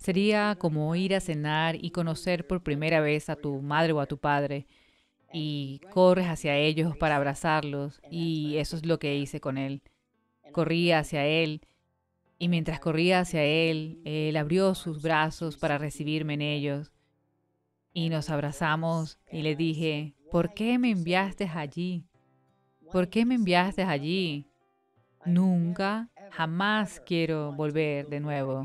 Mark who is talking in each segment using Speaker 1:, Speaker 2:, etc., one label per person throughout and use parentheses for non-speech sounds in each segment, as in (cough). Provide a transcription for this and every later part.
Speaker 1: Sería como ir a cenar y conocer por primera vez a tu madre o a tu padre y corres hacia ellos para abrazarlos y eso es lo que hice con él. Corrí hacia él y mientras corría hacia él, él abrió sus brazos para recibirme en ellos y nos abrazamos y le dije, ¿por qué me enviaste allí? ¿Por qué me enviaste allí? Nunca, jamás quiero volver de nuevo.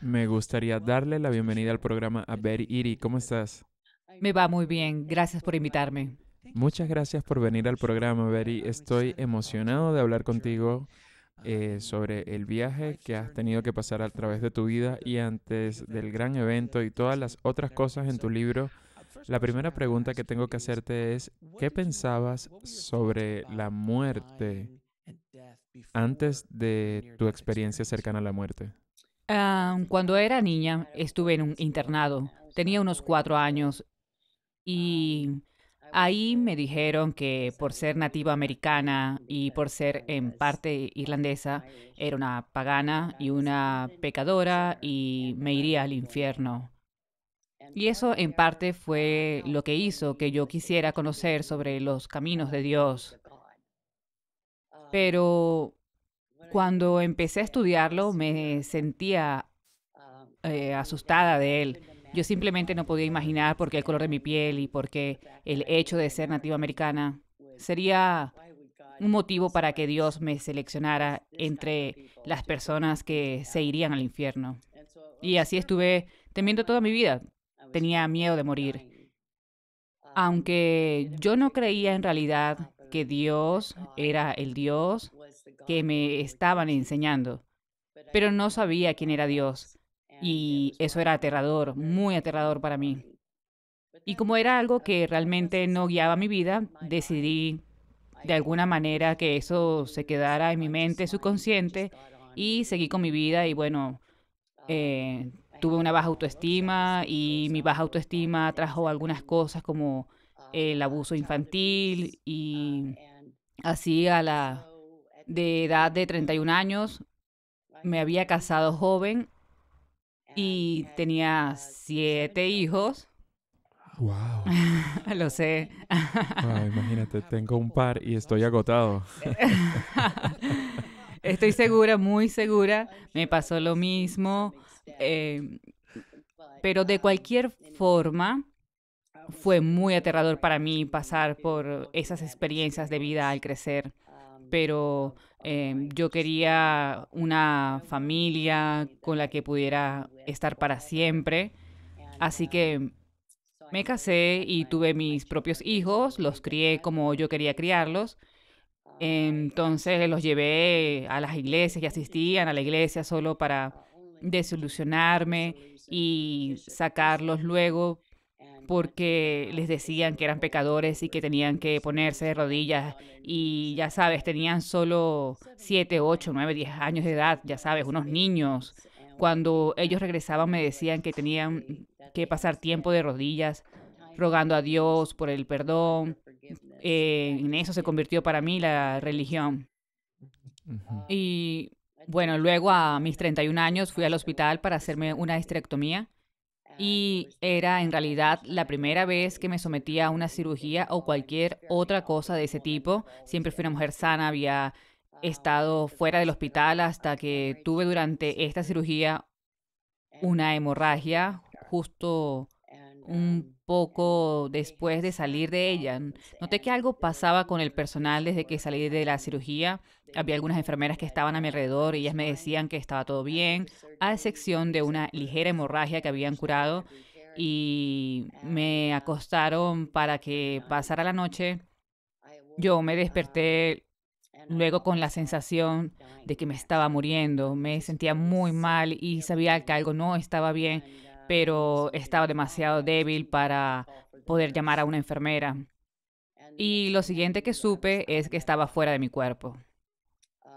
Speaker 2: Me gustaría darle la bienvenida al programa A Beri Iri. ¿Cómo estás?
Speaker 1: Me va muy bien. Gracias por invitarme.
Speaker 2: Muchas gracias por venir al programa, Berry. Estoy emocionado de hablar contigo eh, sobre el viaje que has tenido que pasar a través de tu vida y antes del gran evento y todas las otras cosas en tu libro la primera pregunta que tengo que hacerte es, ¿qué pensabas sobre la muerte antes de tu experiencia cercana a la muerte?
Speaker 1: Ah, cuando era niña estuve en un internado, tenía unos cuatro años y ahí me dijeron que por ser nativa americana y por ser en parte irlandesa, era una pagana y una pecadora y me iría al infierno. Y eso en parte fue lo que hizo que yo quisiera conocer sobre los caminos de Dios. Pero cuando empecé a estudiarlo me sentía eh, asustada de él. Yo simplemente no podía imaginar por qué el color de mi piel y por qué el hecho de ser nativa americana sería un motivo para que Dios me seleccionara entre las personas que se irían al infierno. Y así estuve temiendo toda mi vida, pues, tenía miedo de morir. Aunque yo no creía en realidad ah, que Dios era el Dios que me estaban enseñando, pero no sabía quién era Dios. Y eso era aterrador, muy aterrador para mí. Y como era algo que realmente no guiaba mi vida, decidí de alguna manera que eso se quedara en mi mente subconsciente y seguí con mi vida y bueno, ah, eh, tuve una baja autoestima y mi baja autoestima trajo algunas cosas como eh, el abuso infantil y así a la de edad de 31 años me había casado joven y tenía siete hijos. Wow. (laughs) Lo sé.
Speaker 2: Ah, imagínate, tengo un par y estoy agotado.
Speaker 1: (laughs) estoy segura, muy segura. Me pasó lo mismo. Em, pero de um, cualquier forma, fue muy aterrador para mí pasar por esas experiencias de vida al crecer. Um, pero em, yo quería una familia con la que pudiera estar para siempre. Así um, que me casé y tuve mis propios hijos, los crié como yo quería criarlos. Entonces los llevé a las iglesias y asistían a la iglesia solo para oh desilusionarme y sacarlos luego porque les decían que eran pecadores y que tenían que ponerse de rodillas y ya sabes, tenían solo 7, 8, 9, 10 años de edad, ya sabes, unos niños. Cuando ellos regresaban me decían que tenían que pasar tiempo de rodillas rogando a Dios por el perdón. Eh, en eso se convirtió para mí la religión. Y bueno, luego a mis 31 años fui al hospital para hacerme una esterectomía, y era en realidad la primera vez que me sometía a una cirugía o cualquier otra cosa de ese tipo. Siempre fui una mujer sana, había estado fuera del hospital hasta que tuve durante esta cirugía una hemorragia, justo un poco después de salir de ella. Noté que algo pasaba con el personal desde que salí de la cirugía. Había algunas enfermeras que estaban a mi alrededor y ellas me decían que estaba todo bien, a excepción de una ligera hemorragia que habían curado. Y me acostaron para que pasara la noche. Yo me desperté luego con la sensación de que me estaba muriendo. Me sentía muy mal y sabía que algo no estaba bien pero estaba demasiado débil para poder llamar a una enfermera. Y lo siguiente que supe es que estaba fuera de mi cuerpo.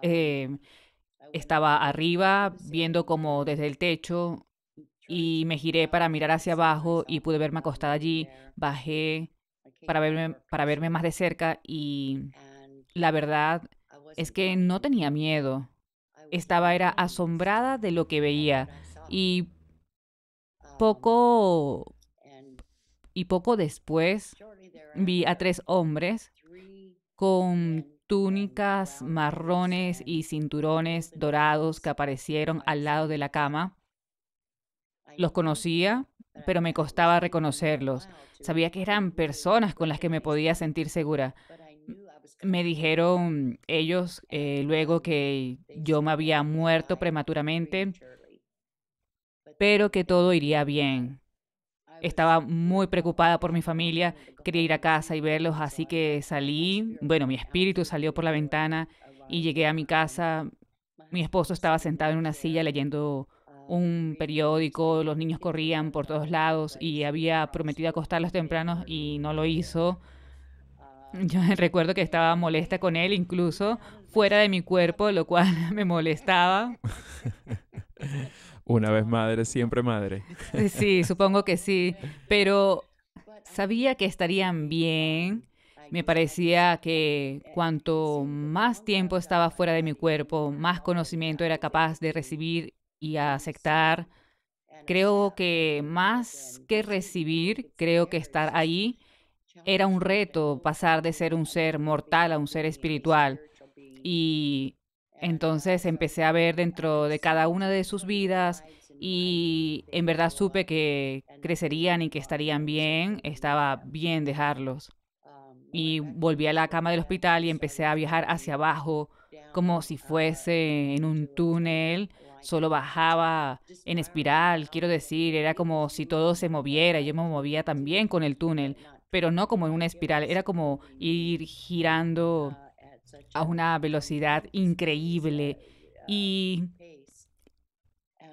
Speaker 1: Eh, estaba arriba viendo como desde el techo y me giré para mirar hacia abajo y pude verme acostada allí. Bajé para verme, para verme más de cerca y la verdad es que no tenía miedo. Estaba era asombrada de lo que veía y poco y poco después vi a tres hombres con túnicas marrones y cinturones dorados que aparecieron al lado de la cama. Los conocía, pero me costaba reconocerlos. Sabía que eran personas con las que me podía sentir segura. Me dijeron ellos eh, luego que yo me había muerto prematuramente pero que todo iría bien. Estaba muy preocupada por mi familia, quería ir a casa y verlos, así que salí, bueno, mi espíritu salió por la ventana y llegué a mi casa. Mi esposo estaba sentado en una silla leyendo un periódico, los niños corrían por todos lados y había prometido acostarlos temprano y no lo hizo. Yo (laughs) recuerdo que estaba molesta con él, incluso fuera de mi cuerpo, lo cual (laughs) me molestaba. (laughs)
Speaker 2: Una vez madre, siempre madre.
Speaker 1: Eh, sí, (laughs) supongo que sí, pero sabía que estarían bien. Me parecía que cuanto más tiempo estaba fuera de mi cuerpo, más conocimiento era capaz de recibir y aceptar. Creo que más que recibir, creo que estar ahí era un reto pasar de ser un ser mortal a un ser espiritual. Y entonces empecé a ver dentro de cada una de sus vidas y en verdad supe que crecerían y que estarían bien, estaba bien dejarlos. Y volví a la cama del hospital y empecé a viajar hacia abajo como si fuese en un túnel, solo bajaba en espiral, quiero decir, era como si todo se moviera, yo me movía también con el túnel, pero no como en una espiral, era como ir girando a una velocidad increíble. Y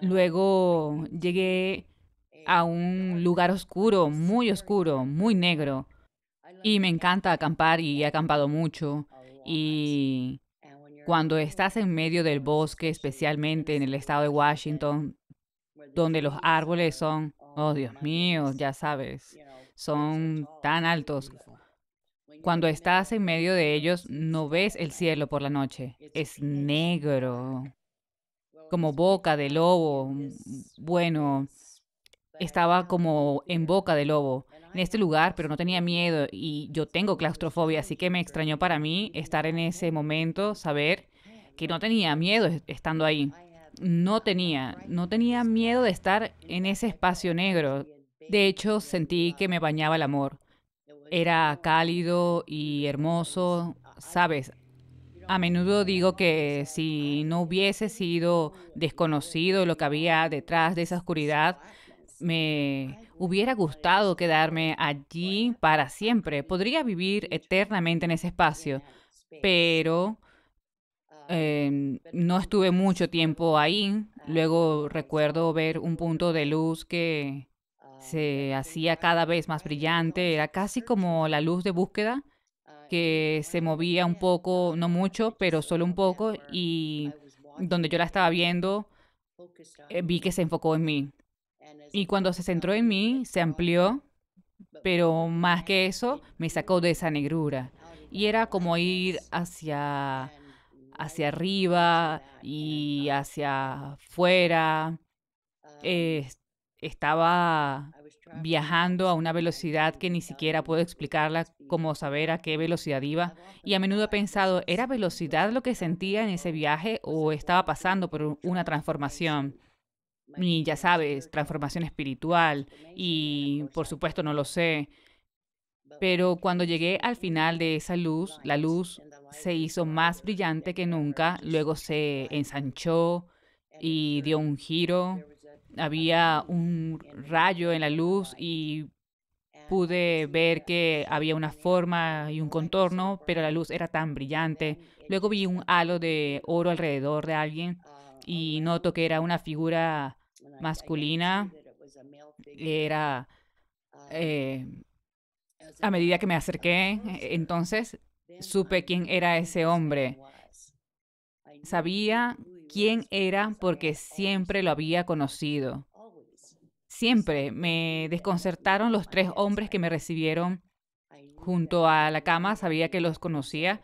Speaker 1: luego llegué a un lugar oscuro, muy oscuro, muy negro. Y me encanta acampar y he acampado mucho. Y cuando estás en medio del bosque, especialmente en el estado de Washington, donde los árboles son, oh Dios mío, ya sabes, son tan altos, cuando estás en medio de ellos no ves el cielo por la noche. Es negro, como boca de lobo. Bueno, estaba como en boca de lobo en este lugar, pero no tenía miedo y yo tengo claustrofobia, así que me extrañó para mí estar en ese momento, saber que no tenía miedo estando ahí. No tenía, no tenía miedo de estar en ese espacio negro. De hecho, sentí que me bañaba el amor era cálido y hermoso, sabes. A menudo digo que si no hubiese sido desconocido lo que había detrás de esa oscuridad, me hubiera gustado quedarme allí para siempre. Podría vivir eternamente en ese espacio, pero em, no estuve mucho tiempo ahí. Luego recuerdo ver un punto de luz que se hacía cada vez más brillante, era casi como la luz de búsqueda que se movía un poco, no mucho, pero solo un poco, y donde yo la estaba viendo, eh, vi que se enfocó en mí. Y cuando se centró en mí, se amplió, pero más que eso, me sacó de esa negrura. Y era como ir hacia, hacia arriba y hacia afuera. Ah estaba viajando a una velocidad que ni siquiera puedo explicarla, como saber a qué velocidad iba. Y a menudo he pensado, ¿era velocidad lo que sentía en ese viaje o estaba pasando por una transformación? Y ya sabes, transformación espiritual. Y por supuesto no lo sé. Pero cuando llegué al final de esa luz, la luz se hizo más brillante que nunca, luego se ensanchó y dio un giro había un rayo en la luz y pude ver que había una forma y un contorno, pero la luz era tan brillante. Luego vi un halo de oro alrededor de alguien y noto que era una figura masculina. Era eh, a medida que me acerqué, entonces supe quién era ese hombre. Sabía quién era porque siempre lo había conocido. Siempre me desconcertaron los tres hombres que me recibieron junto a la cama, sabía que los conocía.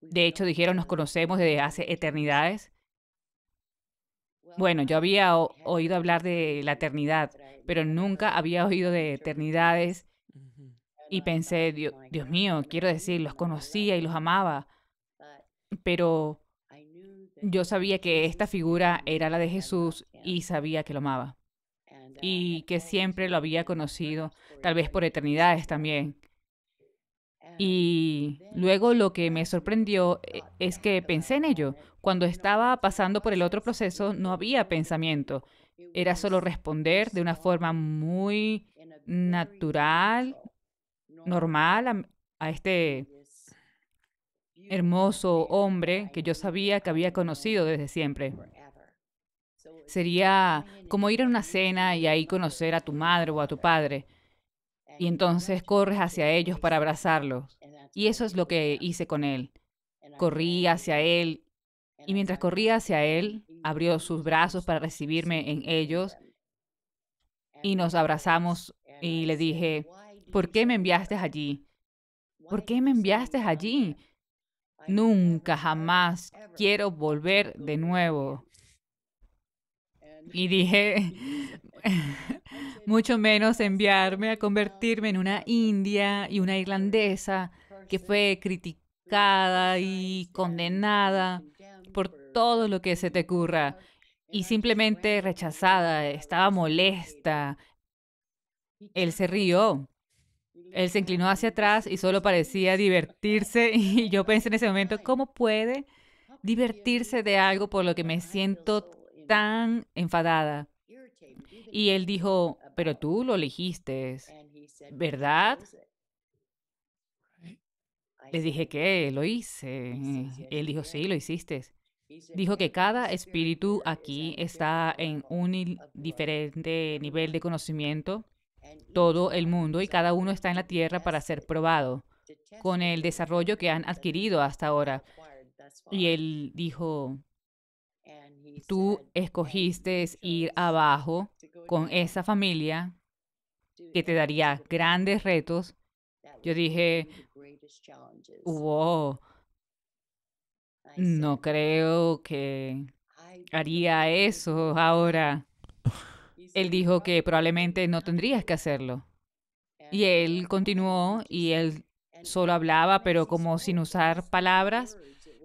Speaker 1: De hecho, dijeron, nos conocemos desde hace eternidades. Bueno, yo había oído hablar de la eternidad, pero nunca había oído de eternidades. Y pensé, Dios, mío, quiero decir, los conocía y los amaba. Pero yo sabía que esta figura era la de Jesús y sabía que lo amaba. Y que siempre lo había conocido, tal vez por eternidades también. Y luego lo que me sorprendió eh, es que pensé en ello. Cuando estaba pasando por el otro proceso no había pensamiento. Era solo responder de una forma muy natural, normal a, este hermoso hombre que yo sabía que había conocido desde siempre. Sería como ir a una cena y ahí conocer a tu madre o a tu padre. Y entonces corres hacia ellos para abrazarlos. Y eso es lo que hice con él. Corrí hacia él y mientras corría hacia él, abrió sus brazos para recibirme en ellos y nos abrazamos y le dije, ¿por qué me enviaste allí? ¿Por qué me enviaste allí? Nunca, jamás quiero volver de nuevo. Y dije, (laughs) mucho menos enviarme a convertirme en una india y una irlandesa que fue criticada y condenada por todo lo que se te ocurra y simplemente rechazada, estaba molesta. Él se rió él se inclinó hacia atrás y solo parecía divertirse (laughs) y yo pensé en ese momento, ¿cómo puede divertirse de algo por lo que me siento tan enfadada? Y él dijo, pero tú lo elegiste, ¿verdad? Le dije que lo hice. Él dijo, sí, lo hiciste. Dijo que cada espíritu aquí está en un diferente nivel de conocimiento todo el mundo y cada uno está en la Tierra para ser probado con el desarrollo que han adquirido hasta ahora. Y él dijo, tú escogiste ir abajo con esa familia que te daría grandes retos. Yo dije, wow, no creo que haría eso ahora. Él dijo que probablemente no tendrías que hacerlo. Y em, él continuó y él solo hablaba, pero como sin usar palabras.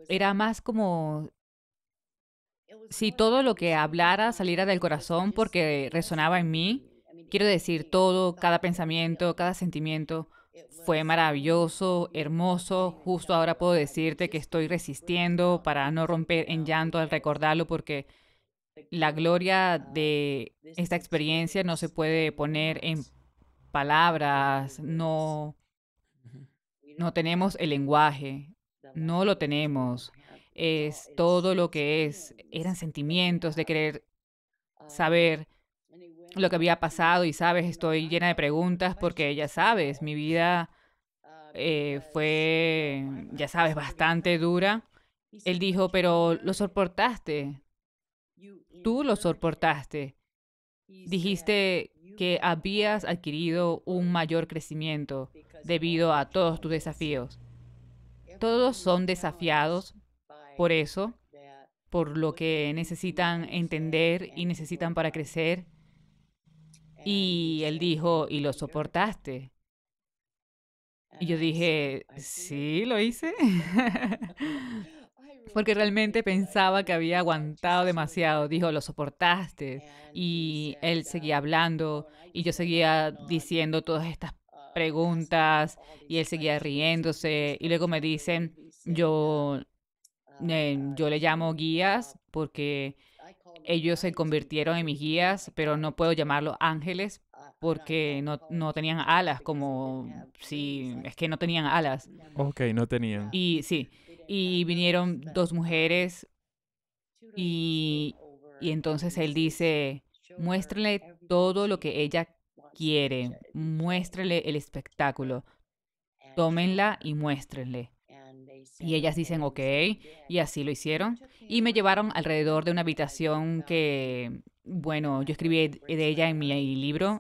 Speaker 1: Era más como si todo lo que hablara saliera del corazón porque resonaba en mí. Quiero decir, todo, cada pensamiento, cada sentimiento fue maravilloso, hermoso. Justo ahora puedo decirte que estoy resistiendo para no romper en llanto al recordarlo porque la gloria ah, de esta experiencia no se puede poner en palabras, no, no tenemos el lenguaje, no lo tenemos. Ah, es todo lo que es. Eran sentimientos de querer ah, saber lo que había pasado y sabes, estoy llena de preguntas porque ya sabes, mi vida eh, fue, ya sabes, bastante dura. Él dijo, pero lo soportaste, tú lo soportaste. Dijiste que habías adquirido un mayor crecimiento debido a todos tus desafíos. Todos son desafiados por eso, por lo que necesitan entender y necesitan para crecer. Y él dijo, y lo soportaste. Y yo dije, sí, lo hice. (laughs) (laughs) porque realmente pensaba que había aguantado demasiado. Dijo, lo soportaste. Y él seguía hablando y yo seguía diciendo todas estas ah, preguntas y él seguía riéndose. Y luego me dicen, yo, eh, ah, yo le llamo ah, guías porque ellos se convirtieron en mis guías, pero no puedo llamarlos ángeles porque no, no, tenían alas, como si es que no tenían alas.
Speaker 2: Ok, no tenían.
Speaker 1: Y sí, y vinieron dos mujeres y, entonces él dice, muéstrele todo lo que ella quiere, muéstrele el espectáculo, tómenla y muéstrenle. Y ellas dicen, ok, y así lo hicieron. Y me llevaron alrededor de una habitación que, bueno, yo escribí de ella en mi libro,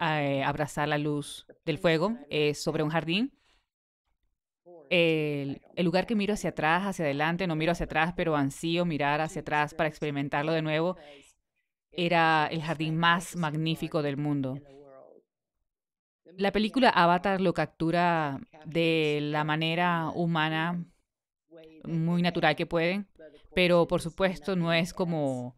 Speaker 1: eh, Abrazar la luz del fuego, eh, sobre un jardín el, lugar que miro hacia atrás, hacia adelante, no miro hacia atrás, pero ansío mirar hacia atrás para experimentarlo de nuevo, era el jardín más magnífico del mundo. La película Avatar lo captura de la manera humana muy natural que pueden, pero por supuesto no es como...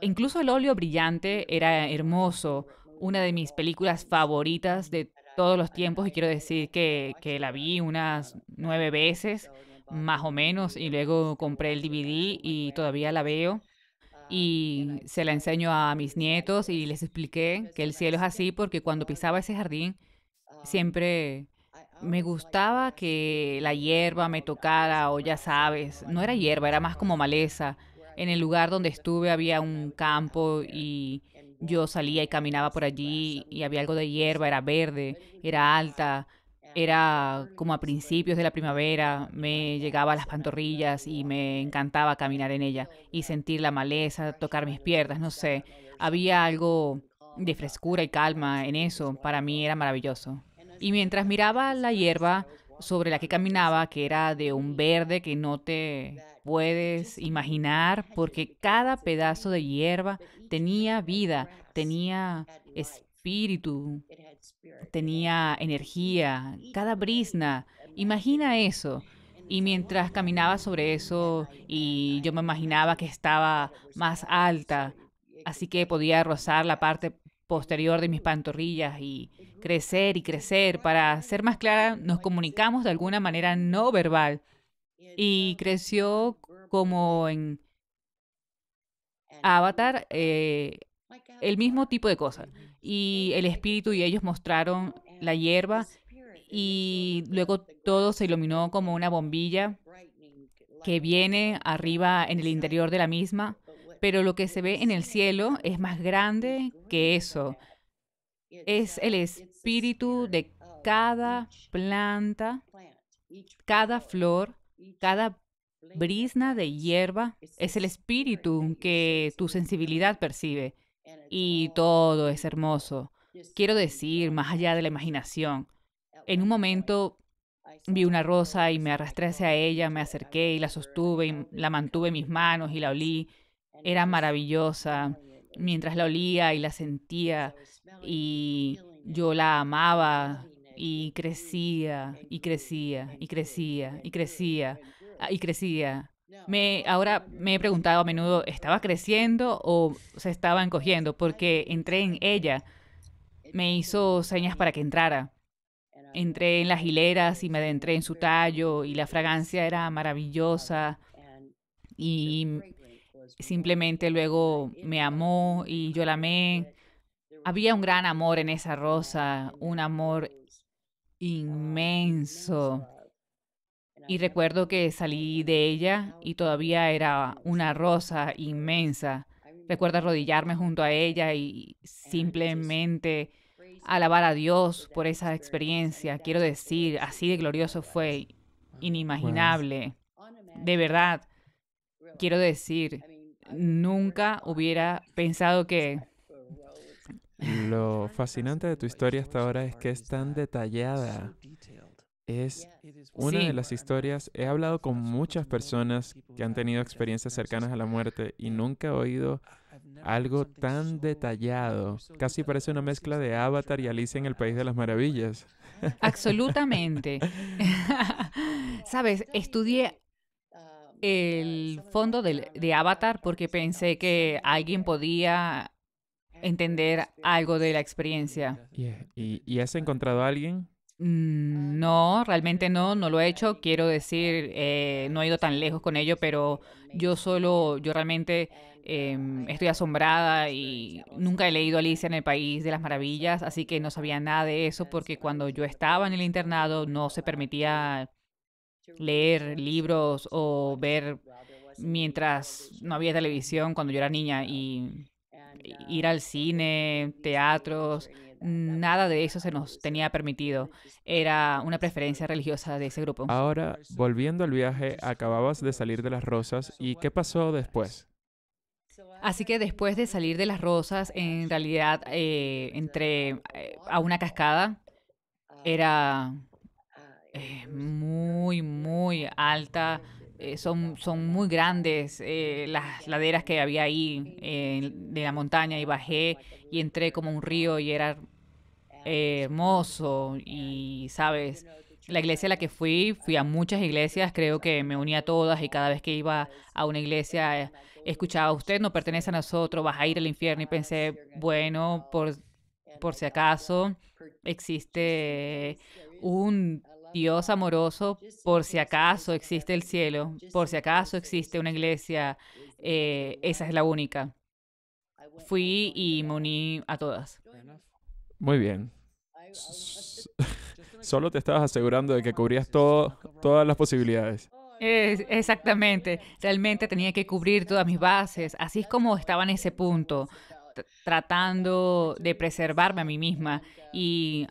Speaker 1: Incluso el óleo brillante era hermoso, una de mis películas favoritas de todos los tiempos y quiero decir que, la vi unas nueve veces más o menos y luego compré el DVD y todavía la veo y se la enseño a mis nietos y les expliqué que el cielo es así porque cuando pisaba ese jardín siempre me gustaba que la hierba me tocara o ya sabes, no era hierba, era más como maleza. En el lugar donde estuve había un campo y yo salía y caminaba por allí y había algo de hierba, era verde, era alta, era como a principios de la primavera, me llegaba a las pantorrillas y me encantaba caminar en ella y sentir la maleza, tocar mis piernas, no sé. Había algo de frescura y calma en eso, para mí era maravilloso. Y mientras miraba la hierba, sobre la que caminaba, que era de un verde que no te puedes imaginar, porque cada pedazo de hierba tenía vida, tenía espíritu, tenía energía, cada brisna. Imagina eso. Y mientras caminaba sobre eso y yo me imaginaba que estaba más alta, así que podía rozar la parte posterior de mis pantorrillas y crecer y crecer. Para ser más clara, nos comunicamos de alguna manera no verbal y creció como en Avatar eh, el mismo tipo de cosas. Y el espíritu y ellos mostraron la hierba y luego todo se iluminó como una bombilla que viene arriba en el interior de la misma pero lo que se ve en el cielo es más grande que eso. Es el espíritu de cada planta, cada flor, cada brisna de hierba. Es el espíritu que tu sensibilidad percibe. Y todo es hermoso. Quiero decir, más allá de la imaginación. En un momento vi una rosa y me arrastré hacia ella, me acerqué y la sostuve y la mantuve en mis manos y la olí era maravillosa. Mientras la olía y la sentía y yo la amaba y crecía y crecía y crecía y crecía ah, y crecía. Me, ahora me he preguntado a menudo, ¿estaba creciendo o se estaba encogiendo? Porque entré en ella. Me hizo señas para que entrara. Entré en las hileras y me adentré en su tallo y la fragancia era maravillosa y simplemente luego me amó y yo la amé. Había un gran amor en esa rosa, un amor ah, inmenso. Y recuerdo que salí de ella y todavía era una rosa inmensa. Recuerdo arrodillarme junto a ella y simplemente alabar a Dios por esa experiencia. Quiero decir, así de glorioso fue, inimaginable. Pues de verdad, quiero decir, nunca hubiera pensado que...
Speaker 2: Lo fascinante de tu historia hasta ahora es que es tan detallada. Es una de las historias, he hablado con muchas personas que han tenido experiencias cercanas a la muerte y nunca he oído algo tan detallado. Casi parece una mezcla de Avatar y Alicia en el País de las Maravillas.
Speaker 1: Absolutamente. (laughs) Sabes, estudié el fondo de, Avatar porque pensé que alguien podía entender algo de la experiencia. ¿Y, has encontrado a alguien? Mm, no, realmente no, no lo he hecho. Quiero decir, eh, no he ido tan lejos con ello, pero yo solo, yo realmente em, estoy asombrada y nunca he leído Alicia en el País de las Maravillas, así que no sabía nada de eso porque cuando yo estaba en el internado no se permitía leer libros o ver mientras no había televisión cuando yo era niña y uh, ir al cine, teatros, nada de eso se nos tenía permitido. Era una preferencia religiosa de ese grupo. Ahora,
Speaker 2: volviendo al viaje, acababas de salir de las rosas y ¿qué pasó después?
Speaker 1: Así que después de salir de las rosas, en realidad eh, entre eh, a una cascada. Um, era es eh, muy, muy alta. Eh, son, son muy grandes eh, las laderas que había ahí de la montaña y bajé y entré como un río y era hermoso y sabes la iglesia a la que fui fui a muchas iglesias creo que me uní a todas y cada vez que iba a una iglesia escuchaba usted no pertenece a nosotros vas a ir al infierno y pensé bueno por si acaso existe un Dios amoroso, por si acaso existe el cielo, por si acaso existe una iglesia, eh, esa es la única. Fui y me uh, uní a todas.
Speaker 2: Muy bien. (laughs) Solo te estabas asegurando de que cubrías todas las posibilidades.
Speaker 1: Oh, exactamente. Realmente tenía que cubrir todas mis bases. Así es como estaba en ese punto, tratando de preservarme a mí misma. Y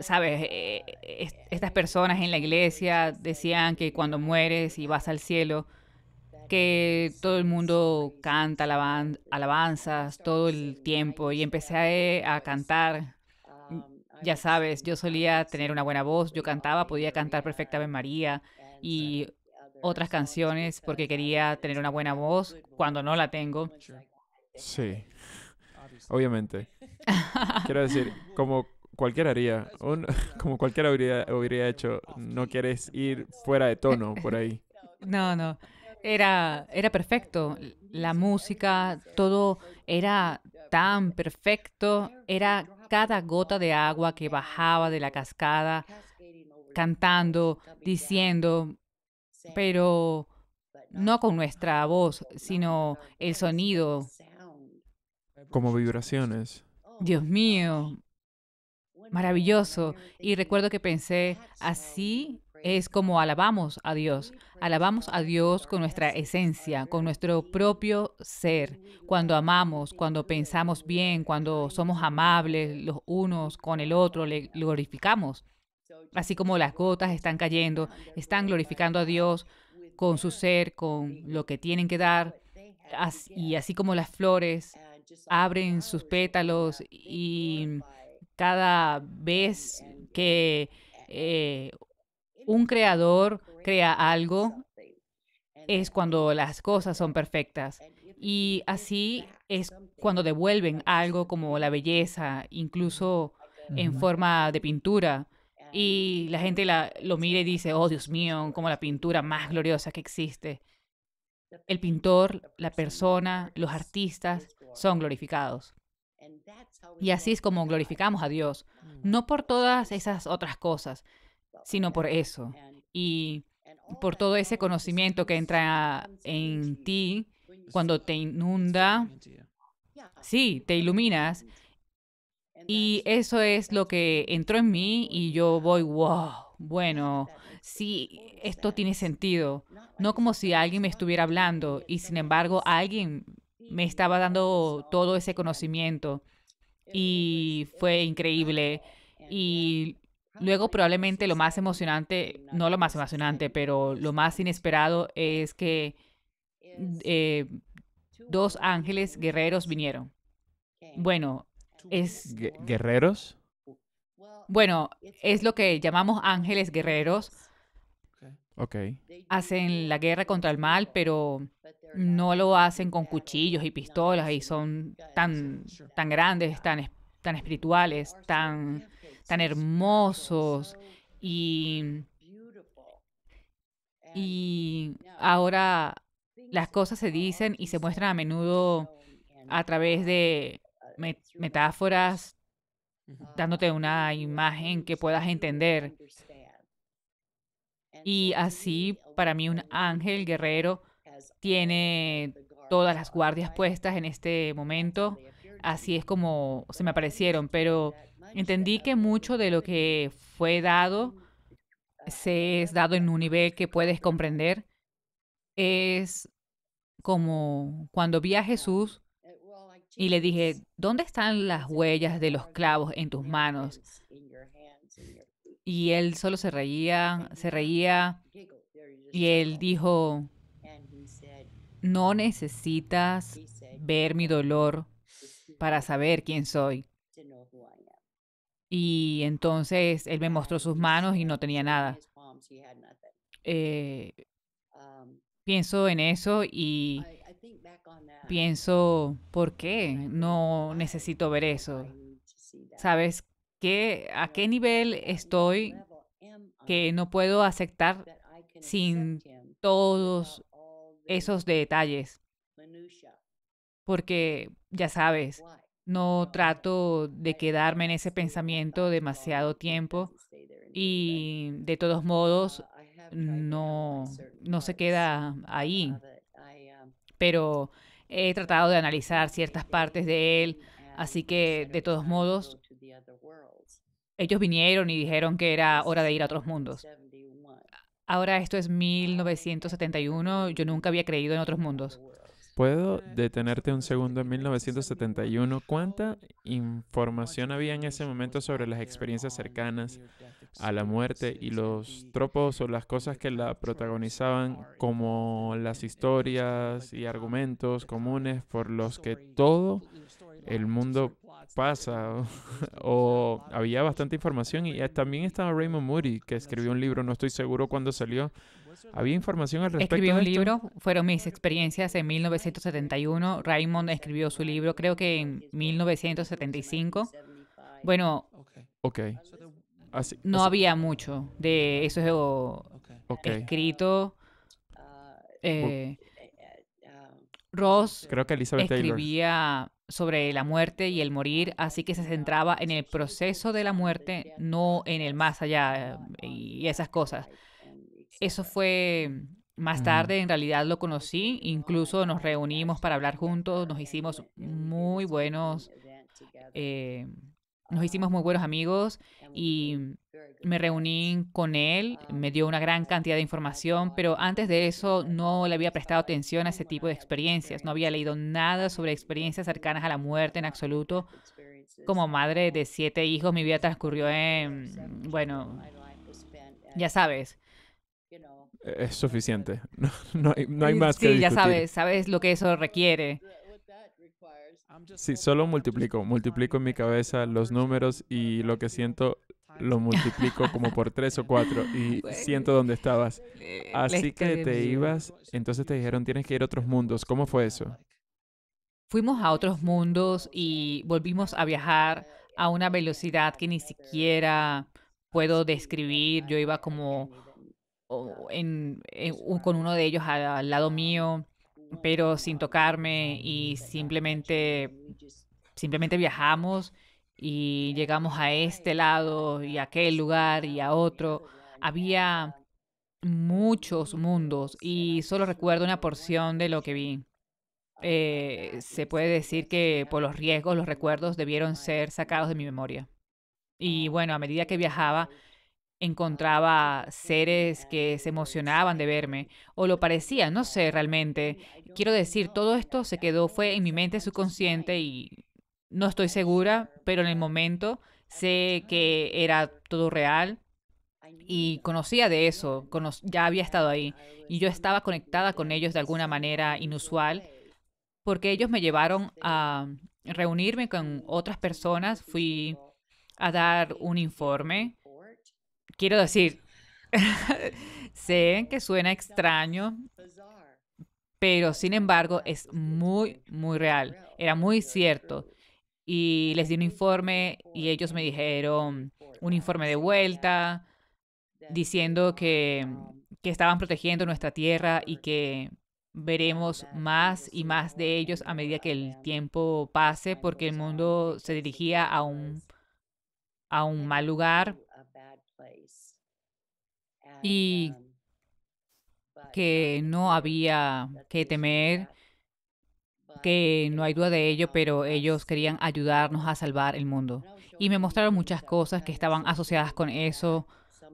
Speaker 1: sabes, eh, eh, estas personas en la iglesia decían que cuando mueres y vas al cielo, que todo el mundo canta alabanzas todo el tiempo y empecé a, cantar. Ya sabes, yo solía tener una buena voz, yo cantaba, podía cantar perfecta María y otras canciones porque quería tener una buena voz cuando no la tengo.
Speaker 2: Sí, obviamente. Quiero decir, como cualquiera haría, (laughs) como cualquiera habría, hecho, no quieres ir fuera de tono por ahí.
Speaker 1: No, no, era, era perfecto. La música, todo era tan perfecto. Era cada gota de agua que bajaba de la cascada, cantando, diciendo, pero no con nuestra voz, sino el sonido.
Speaker 2: Como vibraciones.
Speaker 1: Dios mío, maravilloso. Y recuerdo que pensé, así es como alabamos a Dios. Alabamos a Dios con nuestra esencia, con nuestro propio ser. Cuando amamos, cuando pensamos bien, cuando somos amables los unos con el otro, le glorificamos. Así como las gotas están cayendo, están glorificando a Dios con su ser, con lo que tienen que dar. Y así como las flores abren sus pétalos y cada vez que eh, un creador crea algo, es cuando las cosas son perfectas. Y así es cuando devuelven algo como la belleza, incluso en forma de pintura. Y la gente la, lo mira y dice, oh Dios mío, como la pintura más gloriosa que existe. El pintor, la persona, los artistas son glorificados. Y así es como glorificamos a Dios, mm-hmm. no por todas esas otras cosas, sino por eso. Y por todo ese conocimiento que entra en ti cuando te inunda. Sí, te iluminas. Y eso es lo que entró en mí y yo voy, wow, bueno, sí, esto tiene sentido. No como si alguien me estuviera hablando y sin embargo alguien me estaba dando todo ese conocimiento y fue increíble. Y luego probablemente lo más emocionante, no lo más emocionante, pero lo más inesperado es que eh, dos ángeles guerreros vinieron. Bueno, es...
Speaker 2: ¿Guerreros?
Speaker 1: Bueno, es lo que llamamos ángeles guerreros Hacen la guerra contra el mal, pero no lo hacen con cuchillos y pistolas y son tan, tan grandes, tan, tan espirituales, tan, tan hermosos y ahora las cosas se dicen y se muestran a menudo a través de metáforas, dándote una imagen que puedas entender. Y así, para mí, un ángel guerrero tiene todas las guardias puestas en este momento. Así es como se me aparecieron, pero entendí que mucho de lo que fue dado se es dado en un nivel que puedes comprender. Es como cuando vi a Jesús y le dije, ¿dónde están las huellas de los clavos en tus manos? y él solo se reía, se reía y él dijo, no necesitas ver mi dolor para saber quién soy. Y entonces él me mostró sus manos y no tenía nada. Eh, um, pienso en eso y pienso, ¿por qué no necesito ver eso? Sabes, ¿A qué nivel estoy que no puedo aceptar sin todos esos detalles? Porque, ya sabes, no trato de quedarme en ese pensamiento demasiado tiempo y de todos modos no, no se queda ahí. Pero he tratado de analizar ciertas partes de él, así que de todos modos ellos vinieron y dijeron que era hora de ir a otros mundos. Ahora esto es 1971, yo nunca había creído en otros mundos.
Speaker 2: ¿Puedo detenerte un segundo en 1971? ¿Cuánta información había en ese momento sobre las experiencias cercanas a la muerte y los tropos o las cosas que la protagonizaban como las historias y argumentos comunes por los que todo el mundo pasa. (laughs) o había bastante información y eh, también estaba Raymond Moody, que escribió un libro, no estoy seguro cuándo salió. ¿Había información al respecto? Escribió un libro,
Speaker 1: fueron mis experiencias en 1971. Raymond escribió su libro, creo que en 1975. Bueno, okay. no había mucho de eso eh, escrito. Eh, Ross Creo que Elizabeth escribía sobre la muerte y el morir, así que se centraba en el proceso de la muerte, no en el más allá eh, y esas cosas. Eso fue más tarde, en realidad lo conocí, incluso nos reunimos para hablar juntos, nos hicimos muy buenos eh, nos hicimos muy buenos amigos y me reuní con él, um, me dio una gran cantidad de información, pero antes de eso no le había prestado atención a ese tipo de experiencias, no había leído nada sobre experiencias cercanas a la muerte en absoluto. Como madre de siete hijos, mi vida transcurrió en, bueno, ya sabes.
Speaker 2: E, es suficiente, (laughs) no, hay, más. que ya sabes,
Speaker 1: sabes lo que eso requiere.
Speaker 2: Sí, solo multiplico. Multiplico en mi cabeza los números y lo que siento lo multiplico como por tres o cuatro (laughs) y siento dónde estabas. Así que te ibas, entonces te dijeron tienes que ir a otros mundos. ¿Cómo fue eso?
Speaker 1: Fuimos a otros mundos y volvimos a viajar a una velocidad que ni siquiera puedo describir. Yo iba como oh, con uno de ellos al lado mío pero sin tocarme y simplemente, simplemente viajamos y llegamos a este lado y a aquel lugar y a otro. Había muchos mundos y solo recuerdo una porción de lo que vi. Eh, se puede decir que por los riesgos los recuerdos debieron ser sacados de mi memoria. Y bueno, a medida que viajaba, encontraba seres que se emocionaban de verme, o lo parecía, no sé realmente. Quiero decir, todo esto se quedó, fue en mi mente subconsciente y no estoy segura, pero en el momento sé que era todo real y conocía de eso, ya había estado ahí y yo estaba conectada con ellos de alguna manera inusual porque ellos me llevaron a reunirme con otras personas, fui a dar un informe Quiero decir, (laughs) sé que suena extraño, pero sin embargo es muy, muy real. Era muy cierto. Y les di un informe y ellos me dijeron un informe de vuelta diciendo que, estaban protegiendo nuestra tierra y que veremos más y más de ellos a medida que el tiempo pase porque el mundo se dirigía a a un mal lugar y que no había que temer, que no hay duda de ello, pero ellos querían ayudarnos a salvar el mundo. Y me mostraron muchas cosas que estaban asociadas con eso,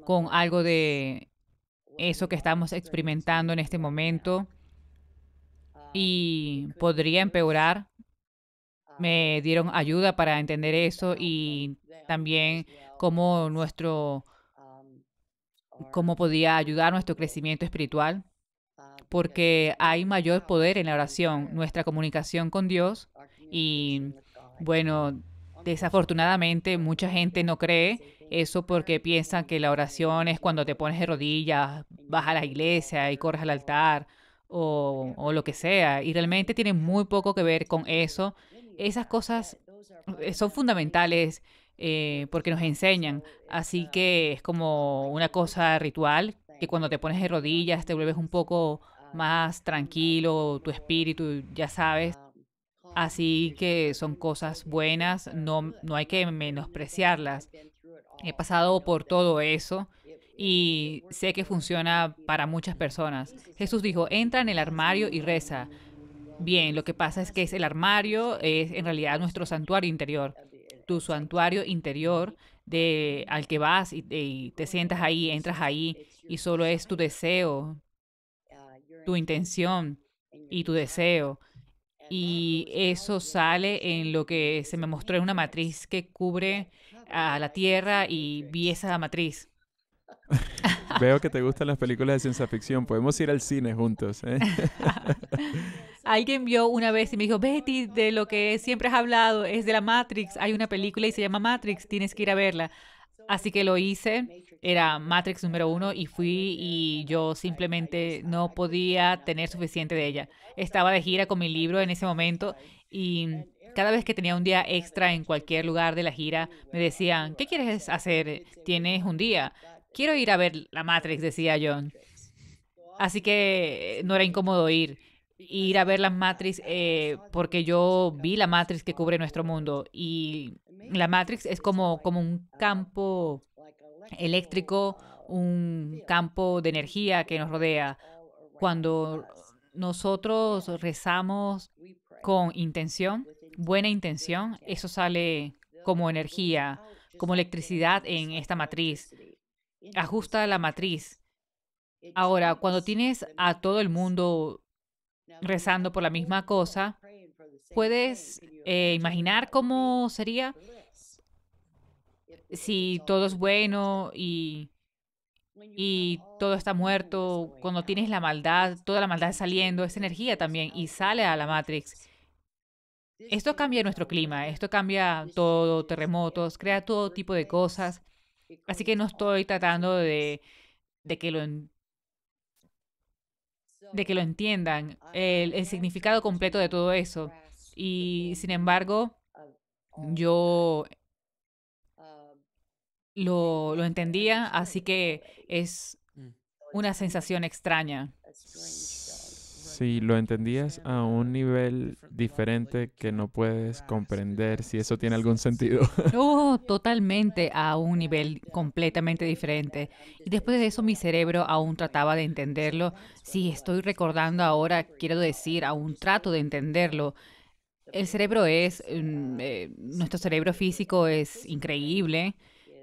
Speaker 1: con algo de eso que estamos experimentando en este momento ah, y podría empeorar. Ah, me dieron ayuda para entender eso y también cómo nuestro cómo podía ayudar nuestro crecimiento espiritual, porque hay mayor poder en la oración, nuestra comunicación con Dios y bueno, desafortunadamente mucha gente no cree eso porque piensan que la oración es cuando te pones de rodillas, vas a la iglesia y corres al altar o lo que sea y realmente tiene muy poco que ver con eso. Esas cosas eh, son fundamentales eh, porque nos enseñan. Así que es como una cosa ritual que cuando te pones de rodillas te vuelves un poco más tranquilo, tu espíritu, ya sabes. Así que son cosas buenas, no, no hay que menospreciarlas. He pasado por todo eso y sé que funciona para muchas personas. Jesús dijo, entra en el armario y reza. Bien, lo que pasa es que es el armario, es en realidad nuestro santuario interior tu santuario interior de al que vas y, te sientas ahí, entras ahí y solo es tu deseo, tu intención y tu deseo. Y eso sale en lo que se me mostró en una matriz que cubre a la Tierra y vi esa matriz.
Speaker 2: (laughs) Veo que te gustan las películas de ciencia ficción. Podemos ir al cine juntos. ¿eh? (laughs)
Speaker 1: Alguien vio una vez y me dijo, Betty, de lo que siempre has hablado es de la Matrix. Hay una película y se llama Matrix, tienes que ir a verla. Así que lo hice, era Matrix número uno y fui y yo simplemente no podía tener suficiente de ella. Estaba de gira con mi libro en ese momento y cada vez que tenía un día extra en cualquier lugar de la gira, me decían, ¿qué quieres hacer? ¿Tienes un día? Quiero ir a ver la Matrix, decía John. Así que no era incómodo ir ir a ver la matriz, eh, porque yo vi la matriz que cubre nuestro mundo y la Matrix es como, como un campo eléctrico, un campo de energía que nos rodea. Cuando nosotros rezamos con intención, buena intención, eso sale como energía, como electricidad en esta matriz. Ajusta la matriz. Ahora, cuando tienes a todo el mundo rezando por la misma cosa, ¿puedes eh, imaginar cómo sería si todo es bueno y, y todo está muerto, cuando tienes la maldad, toda la maldad saliendo, esa energía también, y sale a la Matrix? Esto cambia nuestro clima, esto cambia todo, terremotos, crea todo tipo de cosas. Así que no estoy tratando de, de que lo de que lo entiendan, el, significado completo de todo eso. Y sin embargo, yo lo, lo entendía, así que es una sensación extraña
Speaker 2: si lo entendías a un nivel diferente que no puedes comprender, si eso tiene algún sentido. (laughs)
Speaker 1: oh, totalmente a un nivel completamente diferente. Y después de eso mi cerebro aún trataba de entenderlo. Si estoy recordando ahora, quiero decir, aún trato de entenderlo. El cerebro es, mm, eh, nuestro cerebro físico es increíble,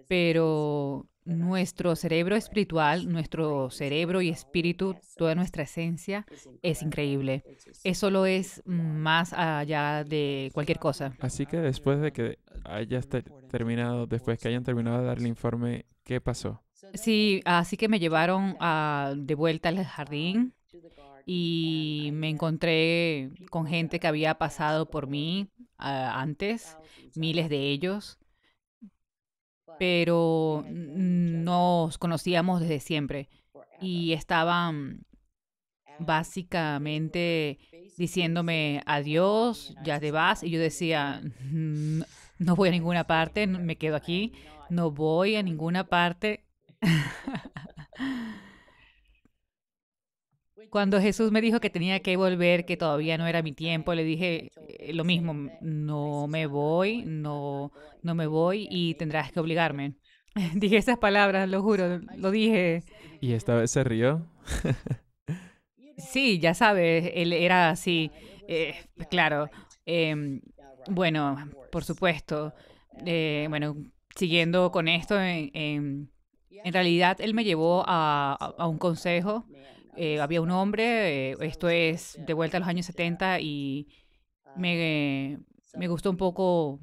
Speaker 1: pero nuestro cerebro espiritual, nuestro cerebro y espíritu, toda nuestra esencia es increíble. Eso lo es más allá de cualquier cosa.
Speaker 2: Así que después de que este terminado, después que hayan terminado de dar el informe, ¿qué pasó?
Speaker 1: Sí, así que me llevaron ah, de vuelta al jardín y me encontré con gente que había pasado por mí ah, antes, miles de ellos pero nos conocíamos desde siempre y estaban mm, básicamente diciéndome adiós, ya te vas, y yo decía, (laughs) no voy a ninguna parte, me quedo aquí, no voy a ninguna parte. (laughs) Cuando Jesús me dijo que tenía que volver, que todavía no era mi tiempo, le dije eh, lo mismo, no me voy, no, no me voy y tendrás que obligarme. (laughs) dije esas palabras, lo juro, lo dije. ¿Y
Speaker 2: esta vez se rió? (laughs)
Speaker 1: sí, ya sabes, él era así, eh, pues claro. Em, bueno, por supuesto. Eh, bueno, siguiendo con esto, en, realidad él me llevó a un consejo eh, había un hombre, eh, esto es de vuelta a los años 70 y me, me gustó un poco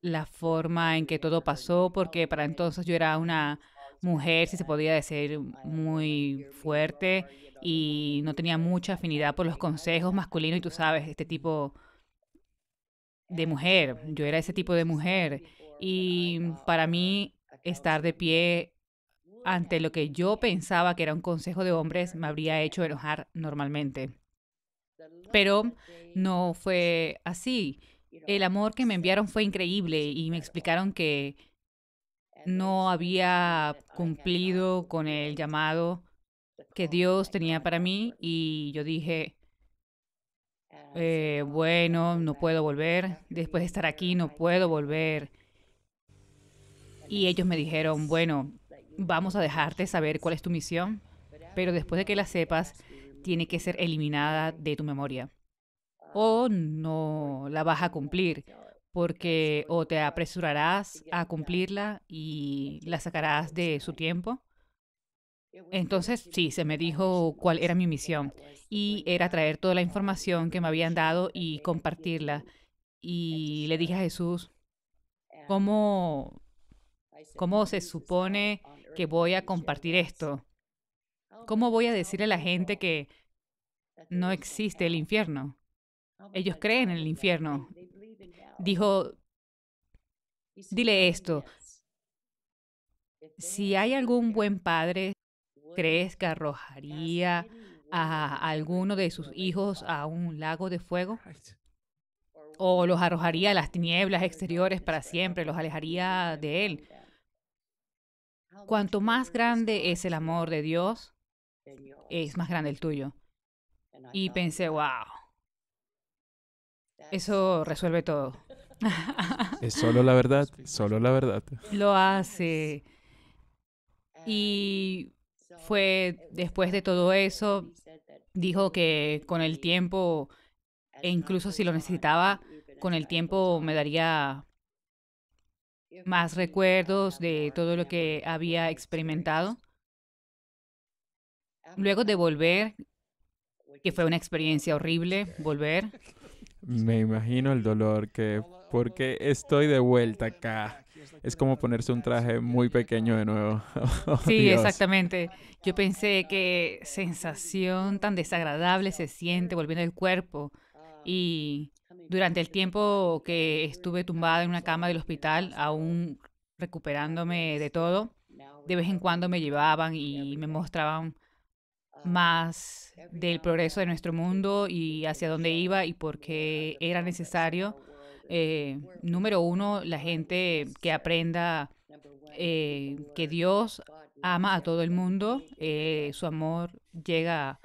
Speaker 1: la forma en que todo pasó, porque para entonces yo era una mujer, si se podía decir, muy fuerte y no tenía mucha afinidad por los consejos masculinos y tú sabes, este tipo de mujer, yo era ese tipo de mujer y para mí estar de pie ante lo que yo pensaba que era un consejo de hombres me habría hecho enojar normalmente. Pero no fue así. El amor que me enviaron fue increíble y me explicaron que no había cumplido con el llamado que Dios tenía para mí y yo dije, eh, bueno, no puedo volver, después de estar aquí no puedo volver. Y ellos me dijeron, bueno, vamos a dejarte saber cuál es tu misión, pero después de que la sepas, tiene que ser eliminada de tu memoria. O no la vas a cumplir, porque o te apresurarás a cumplirla y la sacarás de su tiempo. Entonces, sí, se me dijo cuál era mi misión y era traer toda la información que me habían dado y compartirla. Y le dije a Jesús, ¿cómo, cómo se supone que voy a compartir esto? ¿Cómo voy a decirle a la gente que no existe el infierno? Ellos creen en el infierno. Dijo, dile esto. Si hay algún buen padre, ¿crees que arrojaría a alguno de sus hijos a un lago de fuego? ¿O los arrojaría a las tinieblas exteriores para siempre? ¿Los alejaría de él? Ah, cuanto más grande es el amor de Dios, es más grande el tuyo. Y pensé, wow, eso resuelve todo. (laughs)
Speaker 2: Es solo la verdad, solo la verdad.
Speaker 1: Lo hace. Y fue después de todo eso, dijo que con el tiempo, e incluso si lo necesitaba, con el tiempo me daría más recuerdos de todo lo que había experimentado. Ah, Luego de volver, que fue una experiencia horrible, volver.
Speaker 2: Me imagino el dolor que, porque estoy de vuelta acá. Es como ponerse un traje muy pequeño de nuevo. (laughs) Oh, sí,
Speaker 1: exactamente. Yo pensé que sensación tan desagradable se siente volviendo el cuerpo ah. y durante el tiempo que estuve tumbada en una cama del hospital, aún recuperándome de todo, de vez en cuando me llevaban y me mostraban más del progreso de nuestro mundo y hacia dónde iba y por qué era necesario. Eh, número uno, la gente que aprenda eh, que Dios ama a todo el mundo, eh, su amor llega a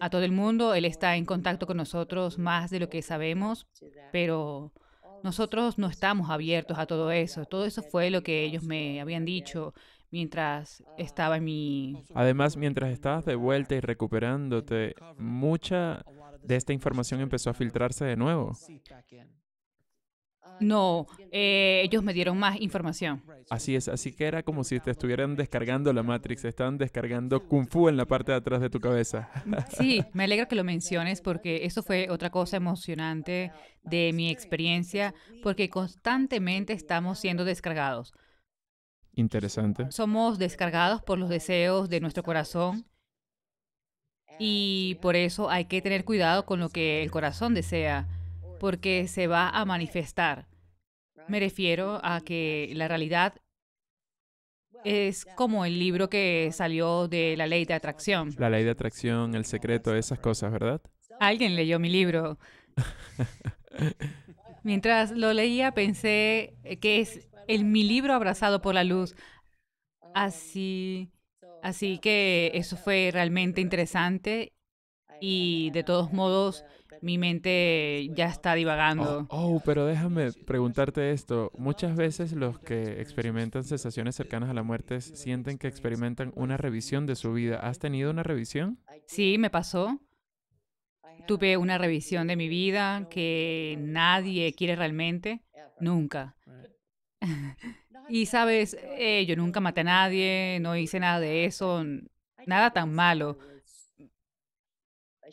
Speaker 1: a todo el mundo. Él está en contacto con nosotros más de lo que sabemos, pero oh, nosotros no estamos abiertos a todo eso. Todo eso fue lo que ellos me habían dicho mientras estaba ah, en mi...
Speaker 2: Además, mientras estabas de vuelta y recuperándote, mucha de esta información empezó a filtrarse de nuevo.
Speaker 1: Ah, no, eh, ellos me dieron más información.
Speaker 2: Así es, así que era como si te estuvieran descargando la Matrix, estaban descargando Kung Fu en la parte de atrás de tu cabeza.
Speaker 1: (laughs) Sí, me alegra que lo menciones porque eso fue otra cosa emocionante de mi experiencia, porque constantemente estamos siendo descargados.
Speaker 2: Interesante.
Speaker 1: Somos descargados por los deseos de nuestro corazón y por eso hay que tener cuidado con lo que el corazón desea porque se va a manifestar. Me refiero a que la realidad es como el libro que salió de la ley de atracción.
Speaker 2: La ley de atracción, el secreto, esas cosas, ¿verdad?
Speaker 1: Alguien leyó mi libro. (laughs) Mientras lo leía pensé que es el mi libro abrazado por la luz. Así, así que eso fue realmente interesante y de todos modos mi mente ya está divagando.
Speaker 2: Oh, oh, pero déjame preguntarte esto. Muchas veces los que experimentan sensaciones cercanas a la muerte sienten que experimentan una revisión de su vida. ¿Has tenido una revisión?
Speaker 1: Sí, me pasó. Tuve una revisión de mi vida que nadie quiere realmente, nunca. (laughs) y sabes, eh, yo nunca maté a nadie, no hice nada de eso, nada tan malo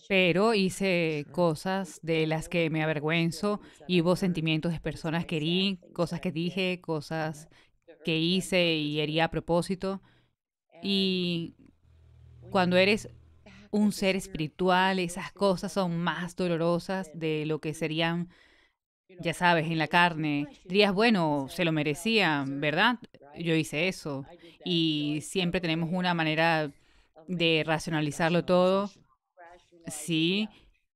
Speaker 1: pero hice cosas de las que me avergüenzo y hubo sentimientos de personas que herí, cosas que dije, cosas que hice y hería a propósito. Y em, cuando eres un ser espiritual, esas cosas son más dolorosas de lo que serían, ya sabes, en la carne. Dirías, bueno, se lo merecía, ¿verdad? Yo hice eso. Y siempre tenemos una manera de racionalizarlo todo Sí,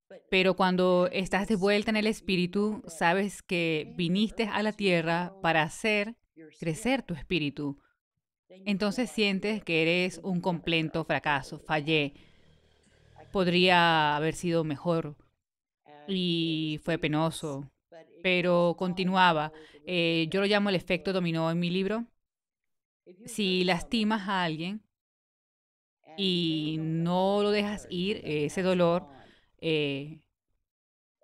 Speaker 1: pues, pero cuando eh, estás de vuelta en el espíritu, sabes que viniste a la tierra para hacer crecer tu espíritu. Entonces sientes que eres un completo fracaso, fallé, podría haber sido mejor y fue penoso, pero continuaba. Eh, yo lo llamo el efecto dominó en mi libro. Si lastimas a alguien, y no lo dejas ir, eh, ese dolor, eh,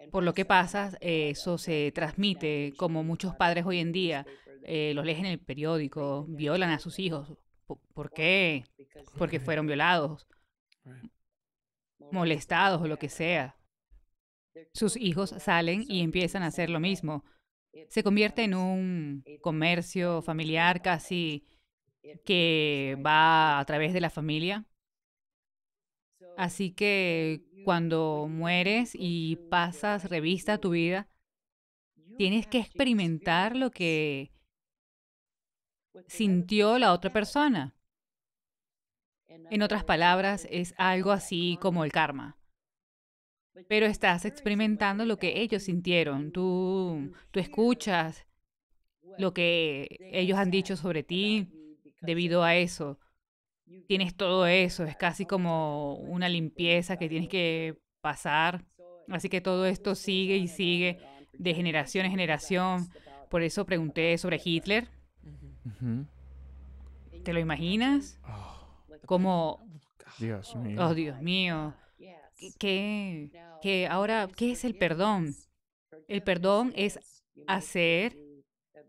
Speaker 1: por lo que pasa, eh, eso se transmite, como muchos padres hoy en día, los lees en el periódico, violan a sus hijos. ¿Por qué? Porque fueron violados, molestados o lo que sea. Sus hijos salen y empiezan a hacer lo mismo. Se convierte en un comercio familiar casi que va a través de la familia Así que cuando mueres y pasas revista a tu vida, tienes que experimentar lo que sintió la otra persona. En otras palabras, es algo así como el karma. Pero estás experimentando lo que ellos sintieron. Tú, tú escuchas lo que ellos han dicho sobre ti debido a eso tienes todo eso, es casi como una limpieza que tienes que pasar. Así que todo esto sigue y sigue de generación en generación. Por eso pregunté sobre Hitler. ¿Te lo imaginas? Oh. como...
Speaker 2: Dios oh, mío. Oh, Dios
Speaker 1: mío. ahora, ¿qué es el perdón? El perdón es hacer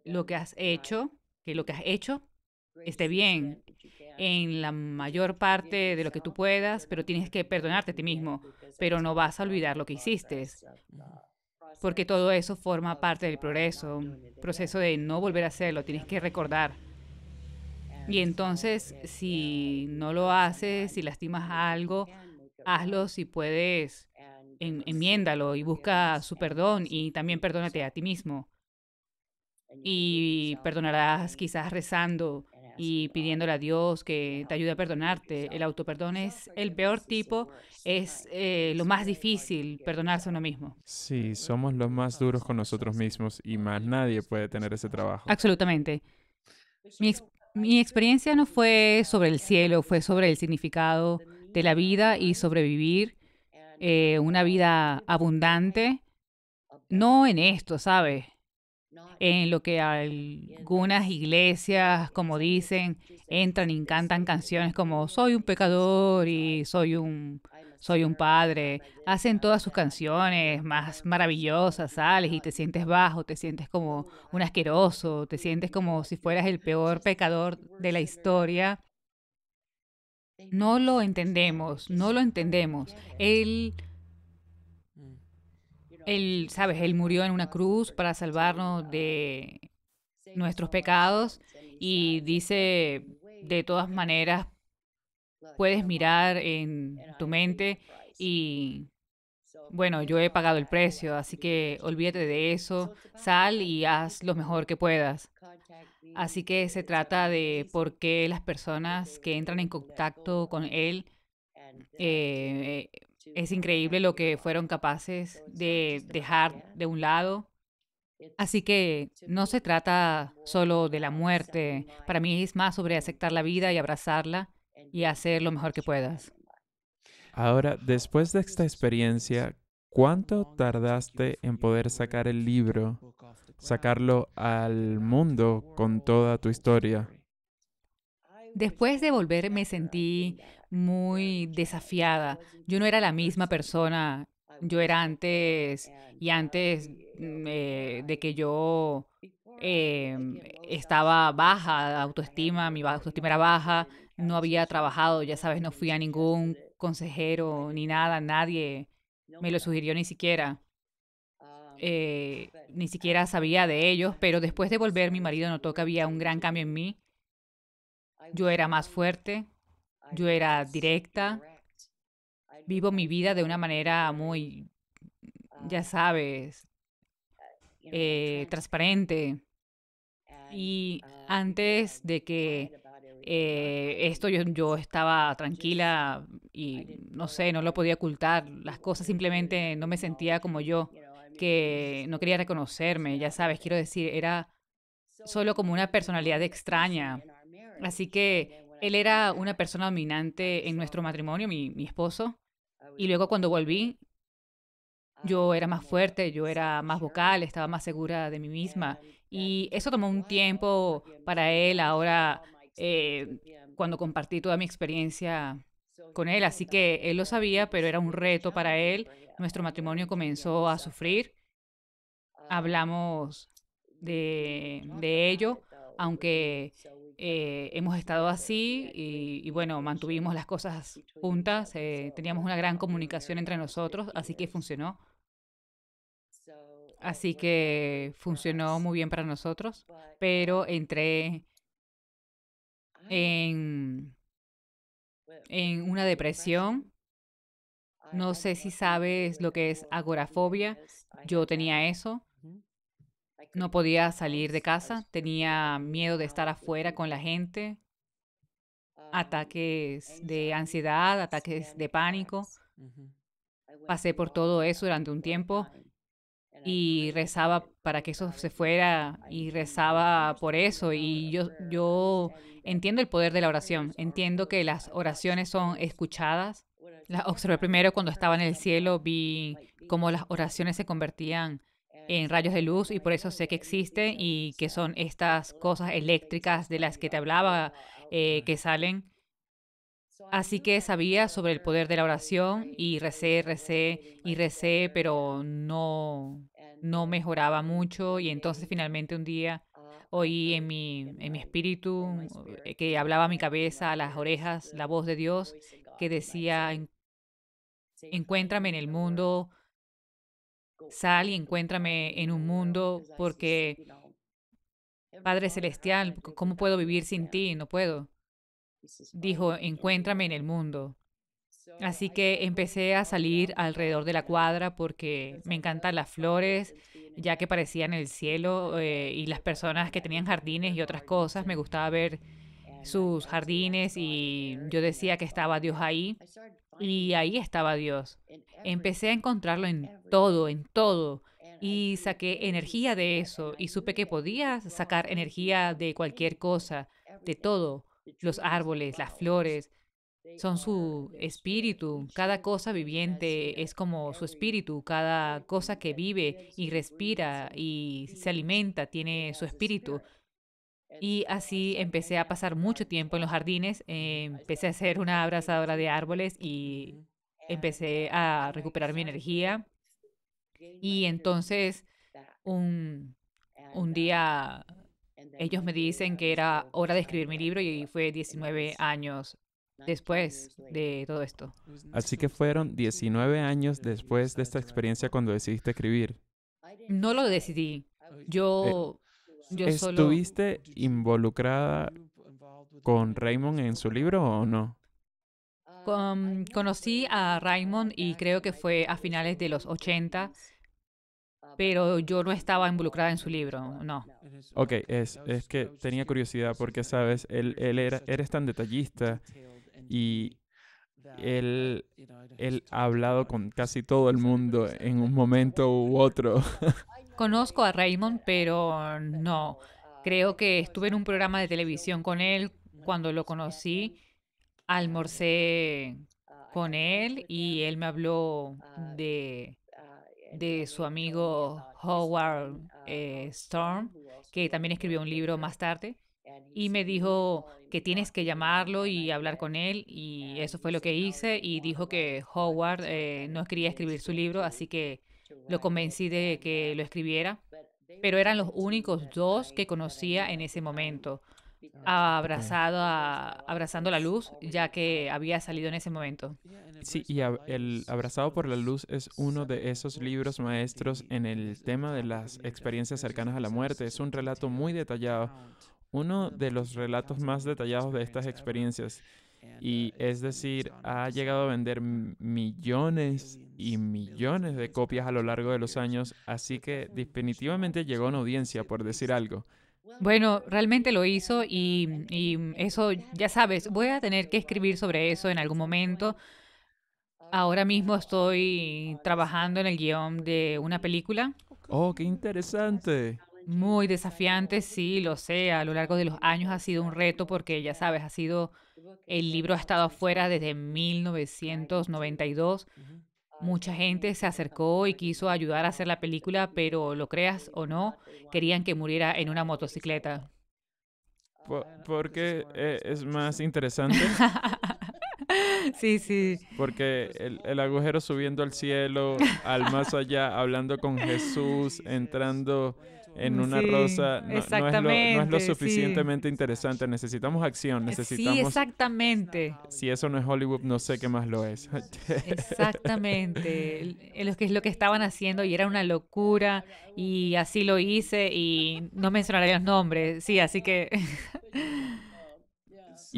Speaker 1: lo que has hecho, que lo que has hecho esté bien en la mayor parte de lo que tú puedas, pero tienes que perdonarte a ti mismo, pero no vas a olvidar lo que hiciste, porque todo eso forma parte del progreso, proceso de no volver a hacerlo, tienes que recordar. Y entonces, si no lo haces, si lastimas algo, hazlo si puedes, enmiéndalo y busca su perdón y también perdónate a ti mismo. Y perdonarás quizás rezando y pidiéndole a Dios que te ayude a perdonarte. El autoperdón es el peor tipo, es eh, lo más difícil perdonarse a uno mismo.
Speaker 2: Sí, somos los más duros con nosotros mismos y más nadie puede tener ese trabajo.
Speaker 1: Absolutamente. Mi, experiencia no fue sobre el cielo, fue sobre el significado de la vida y sobrevivir eh, una vida abundante. No en esto, ¿sabes? en lo que algunas iglesias, como dicen, entran y cantan canciones como soy un pecador y soy un soy un padre. Hacen todas sus canciones más maravillosas, sales y te sientes bajo, te sientes como un asqueroso, te sientes como si fueras el peor pecador de la historia. No lo entendemos, no lo entendemos. El él, sabes, Él murió en una cruz para salvarnos de nuestros pecados y dice, de todas maneras, puedes mirar en tu mente y, bueno, yo he pagado el precio, así que olvídate de eso, sal y haz lo mejor que puedas. Así que se trata de por qué las personas que entran en contacto con Él eh, es increíble lo que fueron capaces de dejar de un lado. Así que no se trata solo de la muerte. Para mí es más sobre aceptar la vida y abrazarla y hacer lo mejor que puedas.
Speaker 2: Ahora, después de esta experiencia, ¿cuánto tardaste en poder sacar el libro, sacarlo al mundo con toda tu historia?
Speaker 1: Después de volver me sentí muy desafiada. Yo no era la misma persona. Yo era antes y antes mm, eh, de que yo em, estaba baja autoestima, mi autoestima era baja, no había trabajado, ya sabes, no fui a ningún consejero ni nada, nadie me lo sugirió ni siquiera. Eh, ni siquiera sabía de ellos, pero después de volver mi marido notó que había un gran cambio en mí. Yo era más fuerte, yo era directa, vivo mi vida de una manera muy, ya sabes, eh, transparente. Y antes de que eh, esto yo, yo estaba tranquila y no sé, no lo podía ocultar, las cosas simplemente no me sentía como yo, que no quería reconocerme, ya sabes, quiero decir, era solo como una personalidad extraña. Así que él era una persona dominante en nuestro matrimonio, mi, esposo. Y luego cuando volví, yo era más fuerte, yo era más vocal, estaba más segura de mí misma. Y eso tomó un tiempo para él ahora, eh, cuando compartí toda mi experiencia con él. Así que él lo sabía, pero era un reto para él. Nuestro matrimonio comenzó a sufrir. Hablamos de ello, aunque eh, hemos estado así y, bueno, mantuvimos las cosas juntas, eh, teníamos una gran comunicación entre nosotros, así que funcionó. Así que funcionó muy bien para nosotros, pero entré en, en una depresión. No sé si sabes lo que es agorafobia, yo tenía eso. No podía salir de casa, tenía miedo de ah, estar afuera con la gente, ah, ataques de ansiedad, ataques de pánico. Pasé por todo eso durante un tiempo y rezaba para que eso se fuera y rezaba por eso. Y yo, yo entiendo el poder de la oración, entiendo que las oraciones son escuchadas. Las observé primero cuando estaba en el cielo, vi cómo las oraciones se convertían en rayos de luz y por eso sé que existen y que son estas cosas eléctricas de las que te hablaba eh, que salen. Así que sabía sobre el poder de la oración y recé, recé y recé, pero no, no mejoraba mucho y entonces finalmente un día oí en mi, en mi espíritu eh, que hablaba mi cabeza, a las orejas, la voz de Dios que decía, encuéntrame en el mundo Sal y encuéntrame en un mundo porque, em, Padre Celestial, ¿cómo puedo vivir sin ti? No puedo. Dijo, encuéntrame en el mundo. Así que empecé a salir alrededor de la cuadra porque me encantan las flores, ya que parecían el cielo, eh, y las personas que tenían jardines y otras cosas. Me gustaba ver sus jardines y yo decía que estaba Dios ahí. Y ahí estaba Dios. Empecé a encontrarlo en todo, en todo. Y saqué energía de eso. Y supe que podía sacar energía de cualquier cosa, de todo. Los árboles, las flores, son su espíritu. Cada cosa viviente es como su espíritu. Cada cosa que vive y respira y se alimenta tiene su espíritu. Y así empecé a pasar mucho tiempo en los jardines, eh, empecé a hacer una abrazadora de árboles y empecé a recuperar mi energía. Y entonces un, un día ellos me dicen que era hora de escribir mi libro y fue 19 años después de todo esto.
Speaker 2: Así que fueron 19 años después de esta experiencia cuando decidiste escribir.
Speaker 1: No lo decidí. Eh, Yo ¿Estuviste
Speaker 2: involucrada con Raymond en su libro o no?
Speaker 1: conocí a Raymond y creo que fue a finales de los 80, pero yo no estaba involucrada en su libro, no.
Speaker 2: Ok, es, es que tenía curiosidad porque, sabes, él, él era, eres tan detallista y él, él ha hablado con casi todo el mundo en un momento u otro. (laughs)
Speaker 1: Conozco a Raymond, pero no. Creo que estuve en un programa de televisión con él cuando lo conocí. Almorcé con él y él me habló de, de su amigo Howard eh, Storm, que también escribió un libro más tarde. Y me dijo que tienes que llamarlo y hablar con él. Y eso fue lo que hice. Y dijo que Howard eh, no quería escribir su libro, así que lo convencí de que lo escribiera, pero eran los únicos dos que conocía en ese momento, ah, abrazado a, abrazando la luz, ya que había salido en ese momento.
Speaker 2: Sí, y el Abrazado por la Luz es uno de esos libros maestros en el tema de las experiencias cercanas a la muerte. Es un relato muy detallado, uno de los relatos más detallados de estas experiencias. Y uh, es decir, ha llegado a vender millones y millones de copias a lo largo de los años, así que definitivamente llegó a una audiencia, por decir algo.
Speaker 1: Bueno, realmente lo hizo y, mm, y, eso, ya sabes, voy a tener que escribir sobre eso en algún momento. Ahora mismo estoy trabajando en el guión de una película.
Speaker 2: Oh, qué interesante.
Speaker 1: Muy desafiante, sí, lo sé. A lo largo de los años ha sido un reto porque, ya sabes, ha sido... El libro ha estado afuera desde 1992. Mucha gente se acercó y quiso ayudar a hacer la película, pero lo creas o no, querían que muriera en una motocicleta.
Speaker 2: Ah, porque e, es más interesante. (laughs) sí, sí. Porque el, agujero subiendo al cielo, al más allá, hablando con Jesús, (laughs) entrando en mm, una rosa no, es lo, suficientemente interesante. Necesitamos acción, eh, necesitamos... Sí,
Speaker 1: exactamente.
Speaker 2: Si eso no es Hollywood, no sé qué más lo es. (laughs)
Speaker 1: exactamente. Eh, que es lo que estaban haciendo y era una locura y así lo hice y no mencionaré los nombres. Sí, así que... (laughs)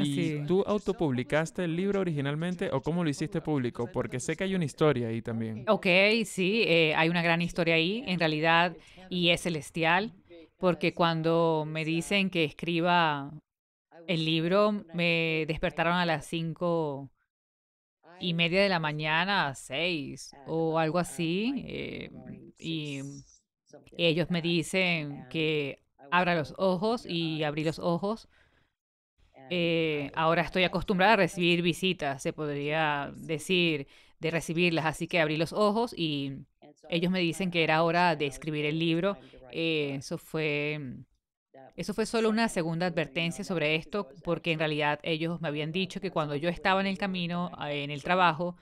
Speaker 2: ¿Y tú autopublicaste el libro originalmente o cómo lo hiciste público? Porque sé que hay una historia ahí también.
Speaker 1: Ok, sí, eh, hay una gran historia ahí, en realidad, y es celestial, porque cuando me dicen que escriba el libro, me despertaron a las cinco y media de la mañana, seis o algo así, eh, y ellos me dicen que abra los ojos y abrí los ojos eh, ahora estoy acostumbrada a recibir visitas, se podría decir, de recibirlas, así que abrí los ojos y ellos me dicen que era hora de escribir el libro. Eh, eso fue mm, eso fue solo una segunda advertencia sobre esto, porque en realidad ellos me habían dicho que cuando yo estaba en el camino, ah, en el trabajo,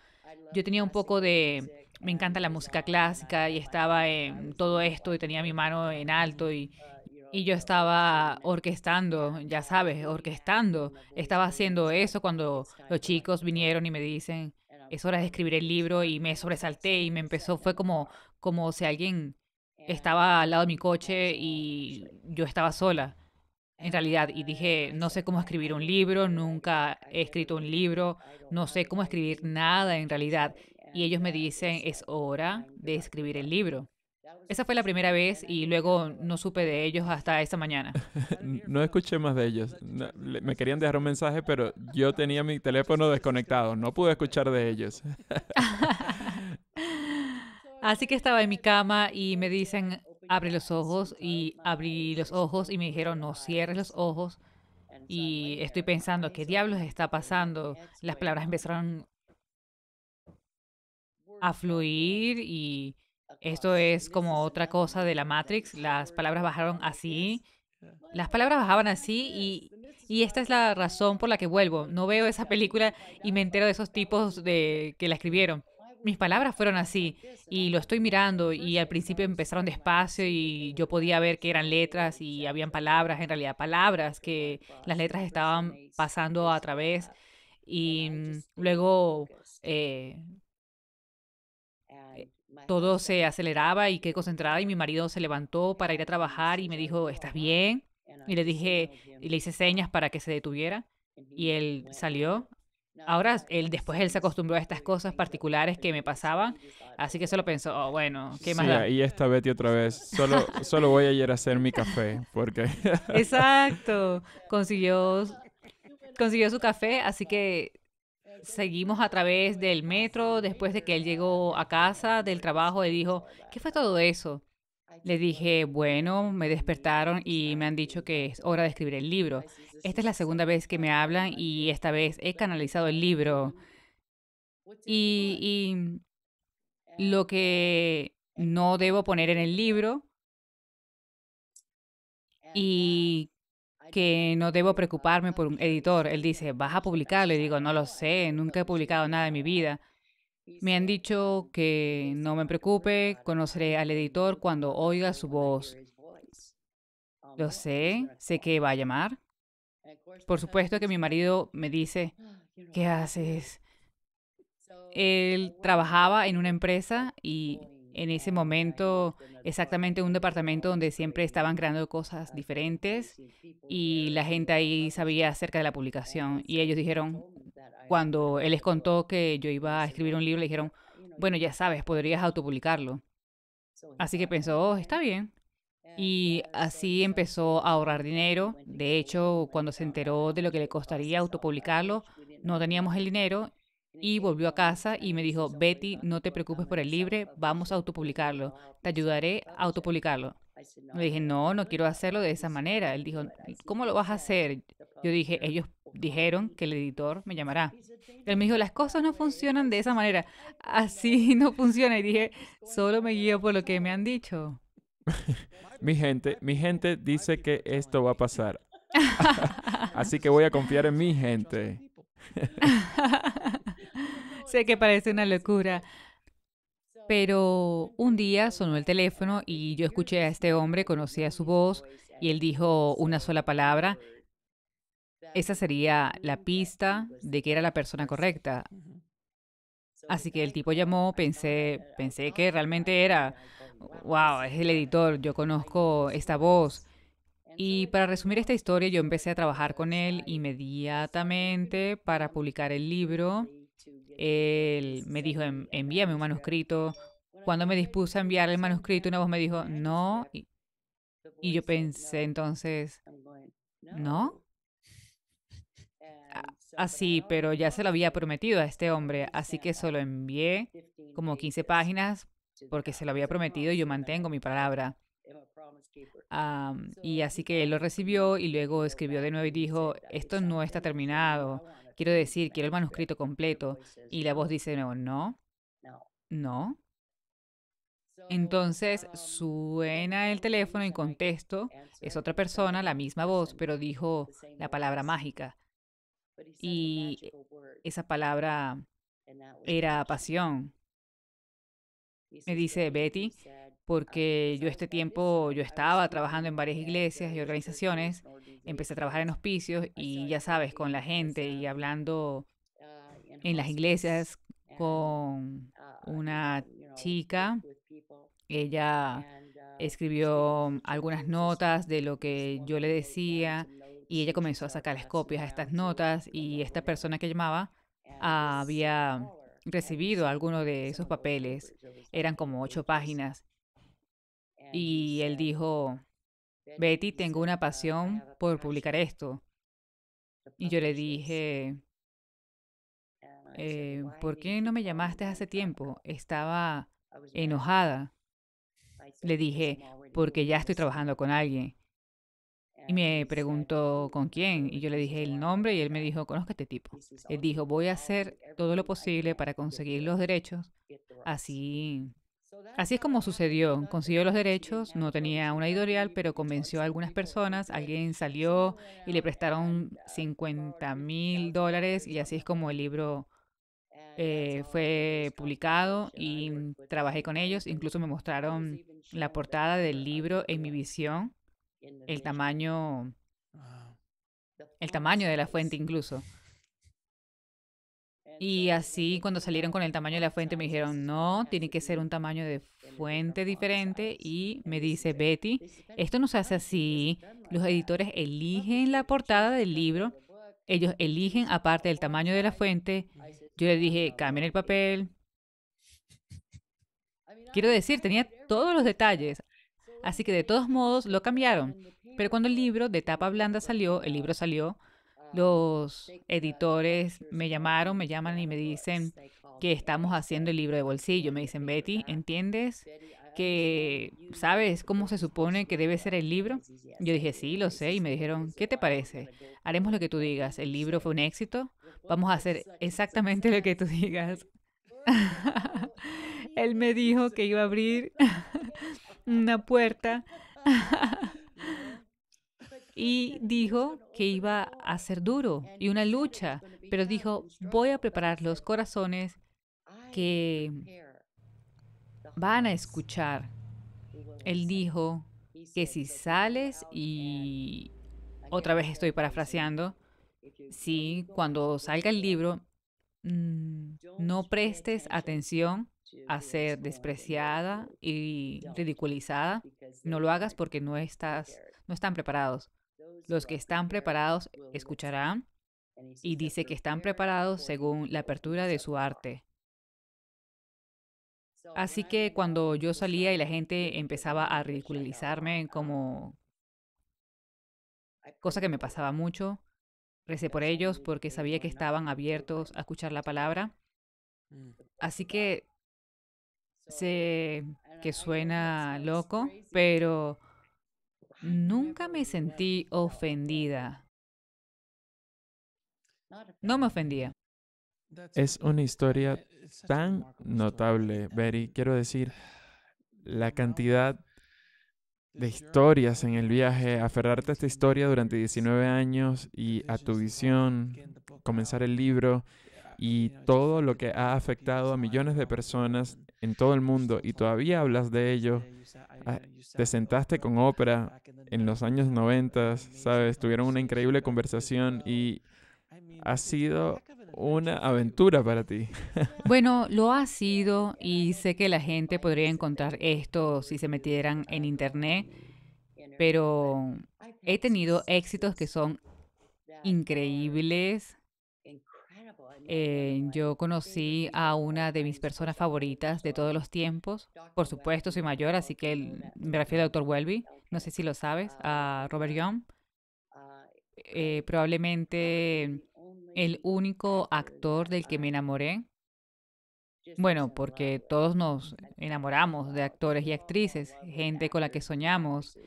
Speaker 1: yo tenía un poco de... Me encanta la música clásica y estaba en todo esto y tenía mi mano en alto y, y yo estaba orquestando, ya sabes, orquestando. Estaba haciendo eso cuando los chicos vinieron y me dicen, es hora de escribir el libro y me sobresalté y me empezó, fue como, como si alguien estaba al lado de mi coche y yo estaba sola, en realidad, y dije, no sé cómo escribir un libro, nunca he escrito un libro, no sé cómo escribir nada en realidad. Y ellos me dicen, es hora de escribir el libro. Esa fue la primera vez y luego no supe de ellos hasta esta mañana.
Speaker 2: (laughs) no escuché más de ellos. me querían dejar un mensaje, pero yo tenía mi teléfono desconectado. No pude escuchar de ellos. (laughs)
Speaker 1: Así que estaba en mi cama y me dicen, abre los ojos y abrí los ojos y me dijeron, no cierres los ojos. Y estoy pensando, ¿qué diablos está pasando? Las palabras empezaron a fluir y esto es como otra cosa de la Matrix. Las palabras bajaron así. Las palabras bajaban así y, esta es la razón por la que vuelvo. No veo esa película y me entero de esos tipos de, que la escribieron. Mis palabras fueron así y lo estoy mirando y al principio empezaron despacio y yo podía ver que eran letras y habían palabras, en realidad palabras, que las letras estaban pasando a través y mm, luego eh, todo se aceleraba y quedé concentrada y mi marido se levantó para ir a trabajar y me dijo, ¿estás bien? Y le dije, y le hice señas para que se detuviera y él salió. Ahora, él, después él se acostumbró a estas cosas particulares que me pasaban, así que solo pensó, oh, bueno, ¿qué más? da?
Speaker 2: y esta Betty otra vez, solo, (laughs) solo voy a ir a hacer mi café, porque...
Speaker 1: Exacto, (laughs) consiguió, consiguió su café, así que seguimos a través del metro después de que él llegó a casa del trabajo y dijo, ¿qué fue todo eso? Le dije, bueno, me despertaron y me han dicho que es hora de escribir el libro. Esta es la segunda vez que me hablan y esta vez he canalizado el libro. Y, y lo que no debo poner en el libro y que no debo preocuparme por un editor. Él dice, ¿vas a publicar? Le digo, no lo sé, nunca he publicado nada en mi vida. Me han dicho que no me preocupe, conoceré al editor cuando oiga su voz. Lo sé, sé que va a llamar. Por supuesto que mi marido me dice, ¿qué haces? Él trabajaba en una empresa y en ese momento exactamente un departamento donde siempre estaban creando cosas diferentes y la gente ahí sabía acerca de la publicación y ellos dijeron, cuando él les contó que yo iba a escribir un libro, le dijeron, bueno, ya sabes, podrías autopublicarlo. Así que pensó, oh, está bien. Y así empezó a ahorrar dinero. De hecho, cuando se enteró de lo que le costaría autopublicarlo, no teníamos el dinero y volvió a casa y me dijo, Betty, no te preocupes por el libre, vamos a autopublicarlo, te ayudaré a autopublicarlo. Me dije, no, no quiero hacerlo de esa manera. Él dijo, ¿cómo lo vas a hacer? Yo dije, ellos dijeron que el editor me llamará. Él me dijo, las cosas no funcionan de esa manera, así (laughs) no funciona. Y dije, solo me guío por lo que me han dicho.
Speaker 2: (laughs) mi gente, mi gente dice que esto va a pasar. (laughs) así que voy a confiar en mi gente
Speaker 1: sé que parece una locura. Pero un día sonó el teléfono y yo escuché a este hombre, conocía su voz y él dijo una sola palabra. Esa sería la pista de que era la persona correcta. Así que el tipo llamó, pensé, pensé que realmente era, wow, es el editor, yo conozco esta voz. Y para resumir esta historia, yo empecé a trabajar con él inmediatamente para publicar el libro él me dijo, em, envíame un manuscrito. Cuando me dispuse a enviar el manuscrito, una voz me dijo, no. Y, yo pensé entonces, ¿no? Así, pero ya se lo había prometido a este hombre, así que solo envié como 15 páginas porque se lo había prometido y yo mantengo mi palabra. y así que él lo recibió y luego escribió de nuevo y dijo, esto no está terminado, Quiero decir, quiero el manuscrito completo. Y la voz dice de no, no. Entonces um, suena el teléfono y contesto, es otra persona, la misma voz, pero dijo la palabra mágica. Y esa palabra era pasión. Me dice Betty, um, porque yo este tiempo yo estaba trabajando en varias iglesias y organizaciones empecé a trabajar en hospicios y ya sabes, con la gente y hablando ah, en las iglesias con ah, una chica. Ella ah, escribió algunas notas de lo que yo le decía y ella comenzó a sacar las copias a estas notas y esta persona que llamaba había recibido alguno de esos papeles. Eran como ocho páginas. Y él dijo, Betty, tengo una pasión por publicar esto. Y yo le dije, ah, eh, ¿por qué no me llamaste hace tiempo? Estaba enojada. Le dije, porque ya estoy trabajando con alguien. Y ah, me preguntó con quién. Y yo le dije el nombre y él me ah, dijo, conozco a este tipo. Él dijo, voy a hacer todo lo posible para conseguir los derechos. Así Así es como sucedió. Consiguió los derechos, no tenía una editorial, pero convenció a algunas personas. Alguien salió y le prestaron 50 mil dólares y así es como el libro eh, fue publicado y trabajé con ellos. Incluso me mostraron la portada del libro en mi visión, el tamaño, ah. el tamaño de la fuente incluso. Y así cuando salieron con el tamaño de la fuente me dijeron, no, tiene que ser un tamaño de fuente diferente. Y me dice, Betty, esto no se hace así. Los editores eligen la portada del libro. Ellos eligen aparte del tamaño de la fuente. Yo le dije, cambien el papel. Quiero decir, tenía todos los detalles. Así que de todos modos lo cambiaron. Pero cuando el libro de tapa blanda salió, el libro salió Ah, los editores me llamaron, me llaman y me dicen que estamos haciendo el libro de bolsillo. Me dicen, Betty, ¿entiendes que sabes cómo se supone que debe ser el libro? Yo dije, sí, lo sé. Y me dijeron, ¿qué te parece? Haremos lo que tú digas. El libro fue un éxito. Vamos a hacer exactamente lo que tú digas. (laughs) Él me dijo que iba a abrir (laughs) (laughs) una puerta y dijo que iba a ser duro y una lucha, pero dijo, voy a preparar los corazones que van a escuchar. Él dijo que si sales y otra vez estoy parafraseando, si cuando salga el libro mm, no prestes atención a ser despreciada y ridiculizada, no lo hagas porque no estás no están preparados. Los que están preparados escucharán y dice que están preparados según la apertura de su arte. Así que cuando yo salía y la gente empezaba a ridiculizarme como cosa que me pasaba mucho, recé por ellos porque sabía que estaban abiertos a escuchar la palabra. Mm. Así que sé que suena loco, pero Nunca me sentí ofendida. No me ofendía. Es una
Speaker 2: historia tan notable, Berry. Quiero decir, la cantidad de historias en el viaje, aferrarte a esta historia durante 19 años y a tu visión, comenzar el libro y todo lo que ha afectado a millones de personas en todo el mundo y todavía hablas de ello ah, Te sentaste con Oprah en los años 90, ¿sabes? Tuvieron una increíble conversación y ha sido una aventura para ti.
Speaker 1: (laughs) Bueno, lo ha sido y sé que la gente podría encontrar esto si se metieran en internet, pero he tenido éxitos que son increíbles eh, yo conocí a una de mis personas favoritas de todos los tiempos. Por supuesto, soy mayor, así que me refiero a Dr. Welby. No sé si lo sabes, a Robert Young. Eh, probablemente el único actor del que me enamoré. Bueno, porque todos nos enamoramos de actores y actrices, gente con la que soñamos.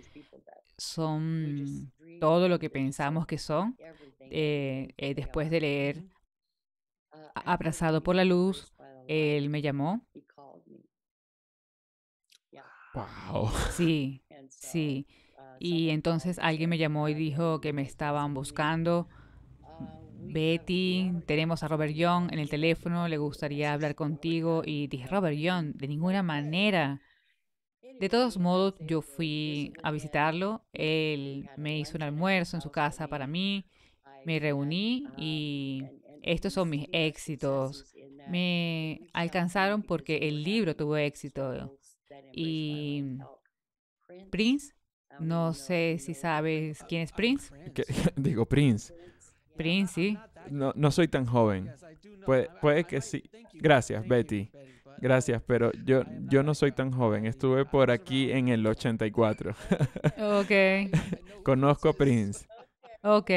Speaker 1: Son todo lo que pensamos que son eh, después de leer Ah, abrazado por la luz, pues, él me llamó. Wow. (laughs) Sí, sí. Uh, y entonces alguien me llamó y dijo que me estaban buscando. Uh, Betty, tenemos a Robert Young en el teléfono, le gustaría hablar contigo. Y dije, Robert Young, de ninguna manera. De todos modos, yo fui a visitarlo. Él me hizo un almuerzo en su casa para mí. Me reuní uh, y estos son mis éxitos. Me alcanzaron porque el libro tuvo éxito. Y Prince, no sé si sabes quién es Prince. (laughs)
Speaker 2: Digo, Prince. Prince, sí. No, soy tan joven. Puede, que sí. Gracias, Betty. Gracias, pero yo, yo no soy tan joven. Estuve por aquí en el 84. (laughs) Ok. Conozco a Prince.
Speaker 1: Ok,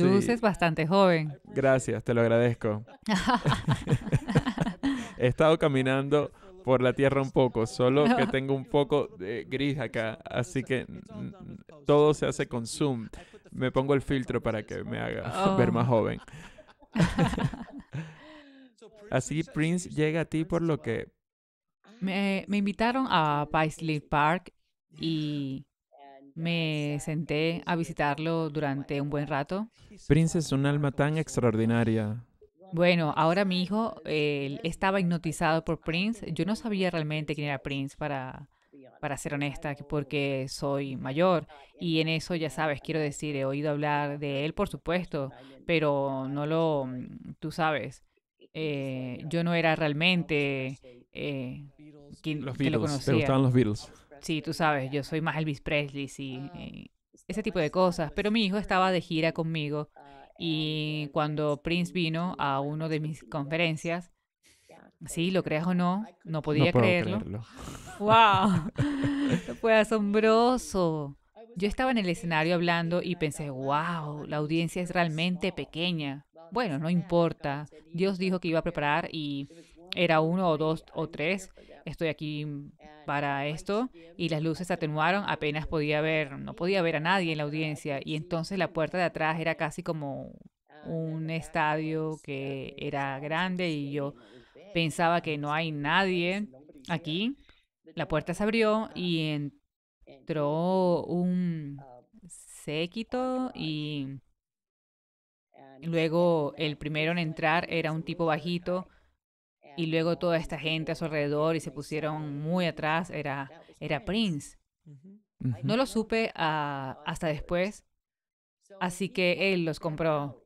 Speaker 1: luces bastante joven.
Speaker 2: Gracias, te lo agradezco. (laughs) He estado caminando por la tierra un poco, solo que (laughs) tengo un poco de gris acá, así que todo se hace con zoom. Me pongo el filtro para que me haga oh. ver más joven. (laughs) así Prince llega a ti por lo que...
Speaker 1: Me, me invitaron a Paisley Park y me senté a visitarlo durante un buen rato.
Speaker 2: Prince es un alma tan extraordinaria.
Speaker 1: Bueno, ahora mi hijo estaba hipnotizado por Prince. Yo no sabía realmente quién era Prince, para, para ser honesta, porque soy mayor. Y en eso, ya sabes, quiero decir, he oído hablar de él, por supuesto, pero no lo, mm, tú sabes, eh, yo no era realmente eh, quien, los Beatles, gustaban los Beatles. Sí, tú sabes, yo soy más Elvis Presley, sí, ah, eh, ese tipo de cosas. Pero mi hijo estaba de gira conmigo ah, y cuando Prince vino a una de mis conferencias, sí, lo creas o no, no podía creerlo. creerlo. (laughs) (laughs) Fue asombroso. Pues yo estaba en el escenario hablando y pensé, wow, la audiencia es realmente pequeña. Bueno, no importa. Dios dijo que iba a preparar y era uno o dos o tres estoy aquí para esto y las luces se atenuaron, apenas podía ver, no podía ver a nadie en la audiencia y entonces la puerta de atrás era casi como ah, un estadio que era grande y yo pensaba que no hay nadie aquí. La puerta se abrió ah, y entró un séquito y ah, luego el primero en entrar era un tipo bajito y luego toda esta gente a su alrededor y se pusieron muy atrás era, era Prince. No lo supe ah, hasta después, así que él los compró.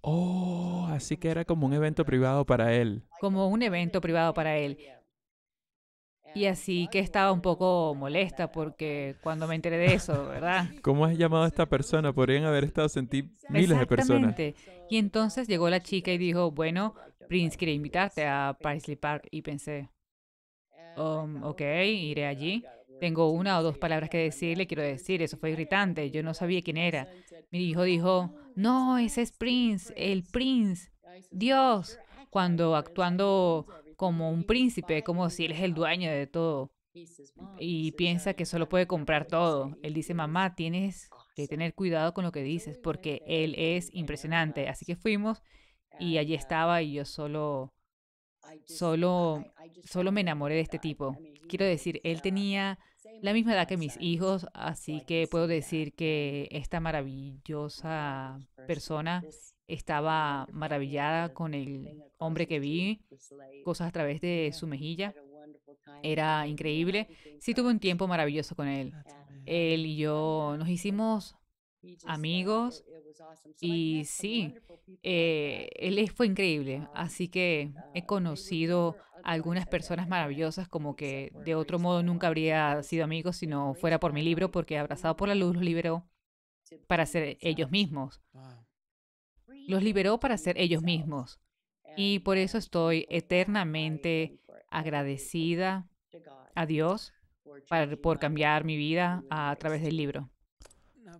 Speaker 2: Oh, así que era como un evento privado para él.
Speaker 1: Como un evento privado para él. Y así que estaba un poco molesta porque cuando me enteré de eso, ¿verdad? (laughs)
Speaker 2: ¿Cómo has llamado a esta persona? Podrían haber estado sentí miles de personas.
Speaker 1: Y entonces llegó la chica y dijo, bueno, Prince quiere invitarte a Paisley Park y pensé, ah, um, ok, iré allí. Tengo una o dos palabras que decirle, quiero decir, eso fue irritante, yo no sabía quién era. Mi hijo dijo, no, ese es Prince, el Prince, Dios, cuando actuando como un príncipe, como si él es el dueño de todo. Y piensa que solo puede comprar todo. Él dice, mamá, tienes que tener cuidado con lo que dices porque él es impresionante. Así que fuimos y allí estaba y yo solo, solo, solo me enamoré de este tipo. Quiero decir, él tenía la misma edad que mis hijos, así que puedo decir que esta maravillosa persona estaba maravillada con el hombre que vi, cosas a través de su mejilla. Era increíble. Sí tuve un tiempo maravilloso con él. Él y yo nos hicimos uh, amigos y sí, eh, él fue increíble, um, así que he uh, conocido algunas personas maravillosas como que de otro modo nunca habría sido amigos si no fuera por mi libro, porque Abrazado por la mm-hmm. Luz los liberó para ser ellos mismos. Los liberó para ser ellos mismos. Y por eso estoy eternamente agradecida a Dios por cambiar mi vida a través del libro.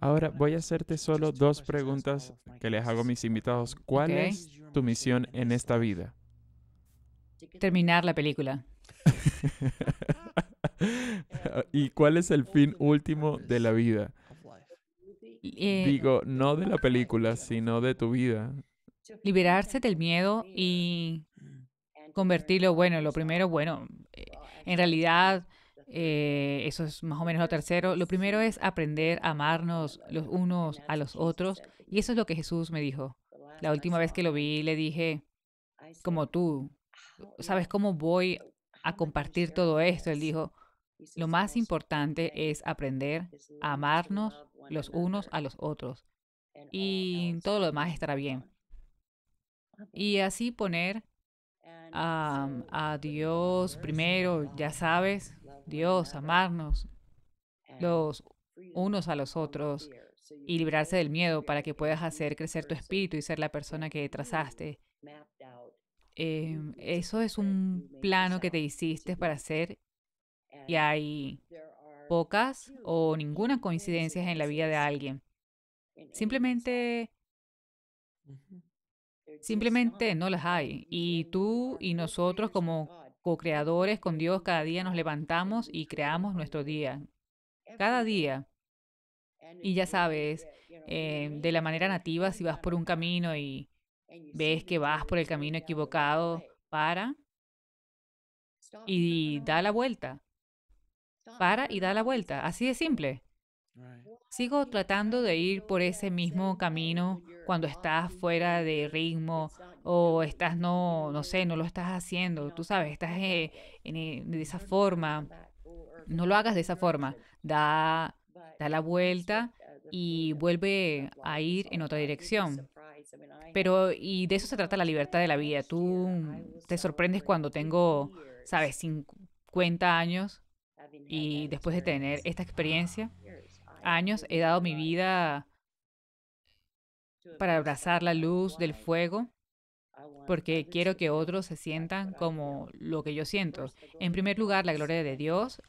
Speaker 2: Ahora voy a hacerte solo dos preguntas que les hago a mis invitados. ¿Cuál es tu misión en esta vida?
Speaker 1: Terminar la película.
Speaker 2: (laughs) ¿Y cuál es el fin último de la vida?
Speaker 1: Eh, Digo,
Speaker 2: no de la película, sino de tu vida.
Speaker 1: Liberarse del miedo y convertirlo, bueno, lo primero, bueno, eh, en realidad eh, eso es más o menos lo tercero. Lo primero es aprender a amarnos los unos a los otros. Y eso es lo que Jesús me dijo. La última vez que lo vi, le dije, como tú, ¿sabes cómo voy a compartir todo esto? Él dijo, lo más importante es aprender a amarnos los unos a los otros. Y todo lo demás estará bien. Y así poner a, a Dios primero, ya sabes, Dios, amarnos los unos a los otros y librarse del miedo para que puedas hacer crecer tu espíritu y ser la persona que trazaste. Em, eso es un plano que te hiciste para hacer y hay pocas o ninguna coincidencias en la vida de alguien. Simplemente, simplemente no las hay. Y tú y nosotros como creadores con Dios, cada día nos levantamos y creamos nuestro día. Cada día. Y ya sabes, eh, de la manera nativa, si vas por un camino y ves que vas por el camino equivocado, para y da la vuelta. Para y da la vuelta. Así de simple. Sigo tratando de ir por ese mismo camino cuando estás fuera de ritmo, o estás no, no sé, no lo estás haciendo, tú sabes, estás eh, eh, de esa forma, no lo hagas de esa forma, da, da la vuelta y vuelve a ir en otra dirección. Pero, y de eso se trata la libertad de la vida. Tú te sorprendes cuando tengo, sabes, 50 años y después de tener esta experiencia, años he dado mi vida para abrazar la luz del fuego porque quiero que otros se sientan como lo que yo siento. En primer lugar, la gloria de Dios.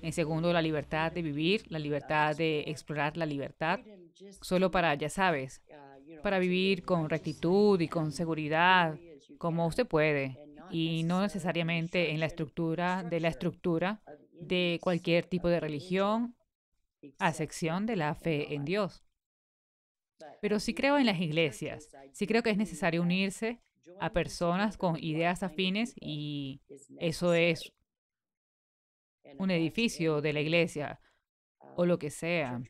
Speaker 1: En segundo, la libertad de vivir, la libertad de explorar la libertad, solo para, ya sabes, para vivir con rectitud y con seguridad, como usted puede, y no necesariamente en la estructura de la estructura de cualquier tipo de religión, a sección de la fe en Dios. Pero si creo en las iglesias, si creo que es necesario unirse a personas con ideas afines y eso es un edificio de la iglesia o lo um, que sea.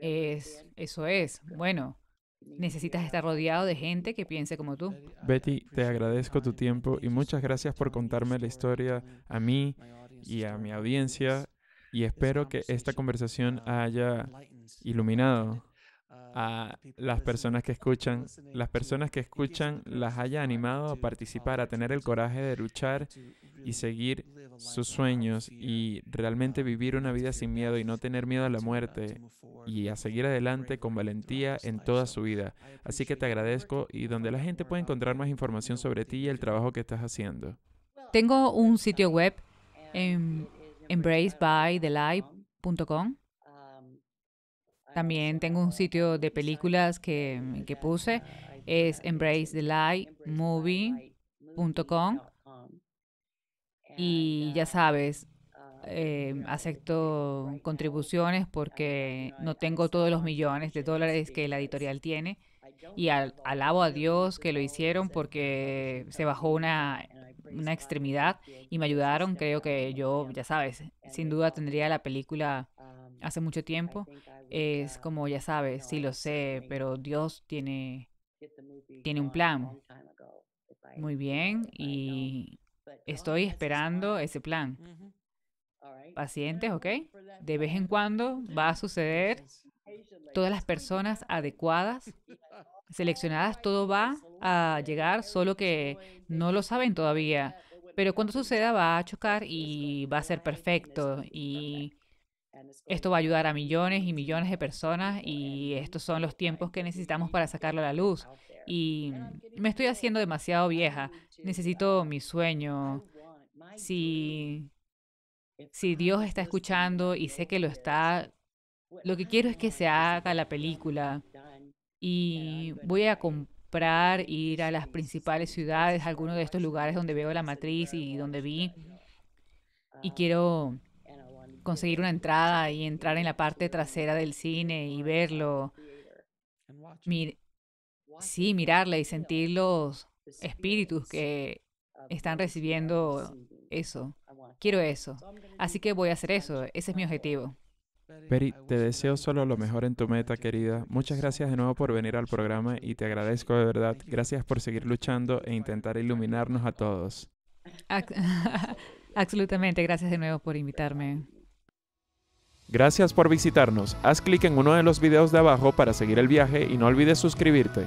Speaker 1: Es, eso es, bueno, necesitas estar rodeado de gente que piense como tú.
Speaker 2: Betty, te agradezco tu tiempo y muchas gracias por contarme la historia a mí y a mi audiencia y espero que esta conversación haya iluminado a las personas que escuchan. Las personas que escuchan las haya animado a participar, a tener el coraje de luchar y seguir sus sueños y realmente vivir una vida sin miedo y no tener miedo a la muerte y a seguir adelante con valentía en toda su vida. Así que te agradezco y donde la gente puede encontrar más información sobre ti y el trabajo que estás haciendo.
Speaker 1: Tengo un sitio web en también tengo un sitio de películas que, mm, puse, es embracethelightmovie.com. Y ya sabes, eh, acepto contribuciones porque no tengo todos los millones de dólares que la editorial tiene. Y alabo a Dios que lo hicieron porque se bajó una, una extremidad y me ayudaron. Creo que yo, ya sabes, sin duda tendría la película hace mucho tiempo, es como, ya sabes, sí lo sé, pero Dios tiene, tiene un plan. Muy bien, y estoy esperando ese plan. Pacientes, ¿ok? De vez en cuando va a suceder. Todas las personas adecuadas, seleccionadas, todo va a llegar, solo que no lo saben todavía. Pero cuando suceda va a chocar y va a ser perfecto y esto va a este. ayudar a millones y millones de personas y estos son los tiempos que necesitamos para sacarlo a la luz. Y me estoy haciendo demasiado vieja. Necesito mi sueño. Si, si Dios está escuchando y sé que lo está, lo que quiero es que se haga la película. Y voy a comprar, ir a las principales ciudades, algunos de estos lugares donde veo la matriz y donde vi. Y quiero conseguir una entrada y entrar en la parte trasera del cine y verlo. sí, mirarle y sentir los espíritus que están recibiendo eso. Quiero eso. Así que voy a hacer eso. Ese es mi objetivo.
Speaker 2: Peri, te deseo solo lo mejor en tu meta, querida. Muchas gracias de nuevo por venir al programa y te agradezco de verdad. Gracias por seguir luchando e intentar iluminarnos a todos.
Speaker 1: (laughs) Absolutamente, gracias de nuevo por invitarme.
Speaker 2: Gracias por visitarnos. Haz clic en uno de los videos de abajo para seguir el viaje y no olvides suscribirte.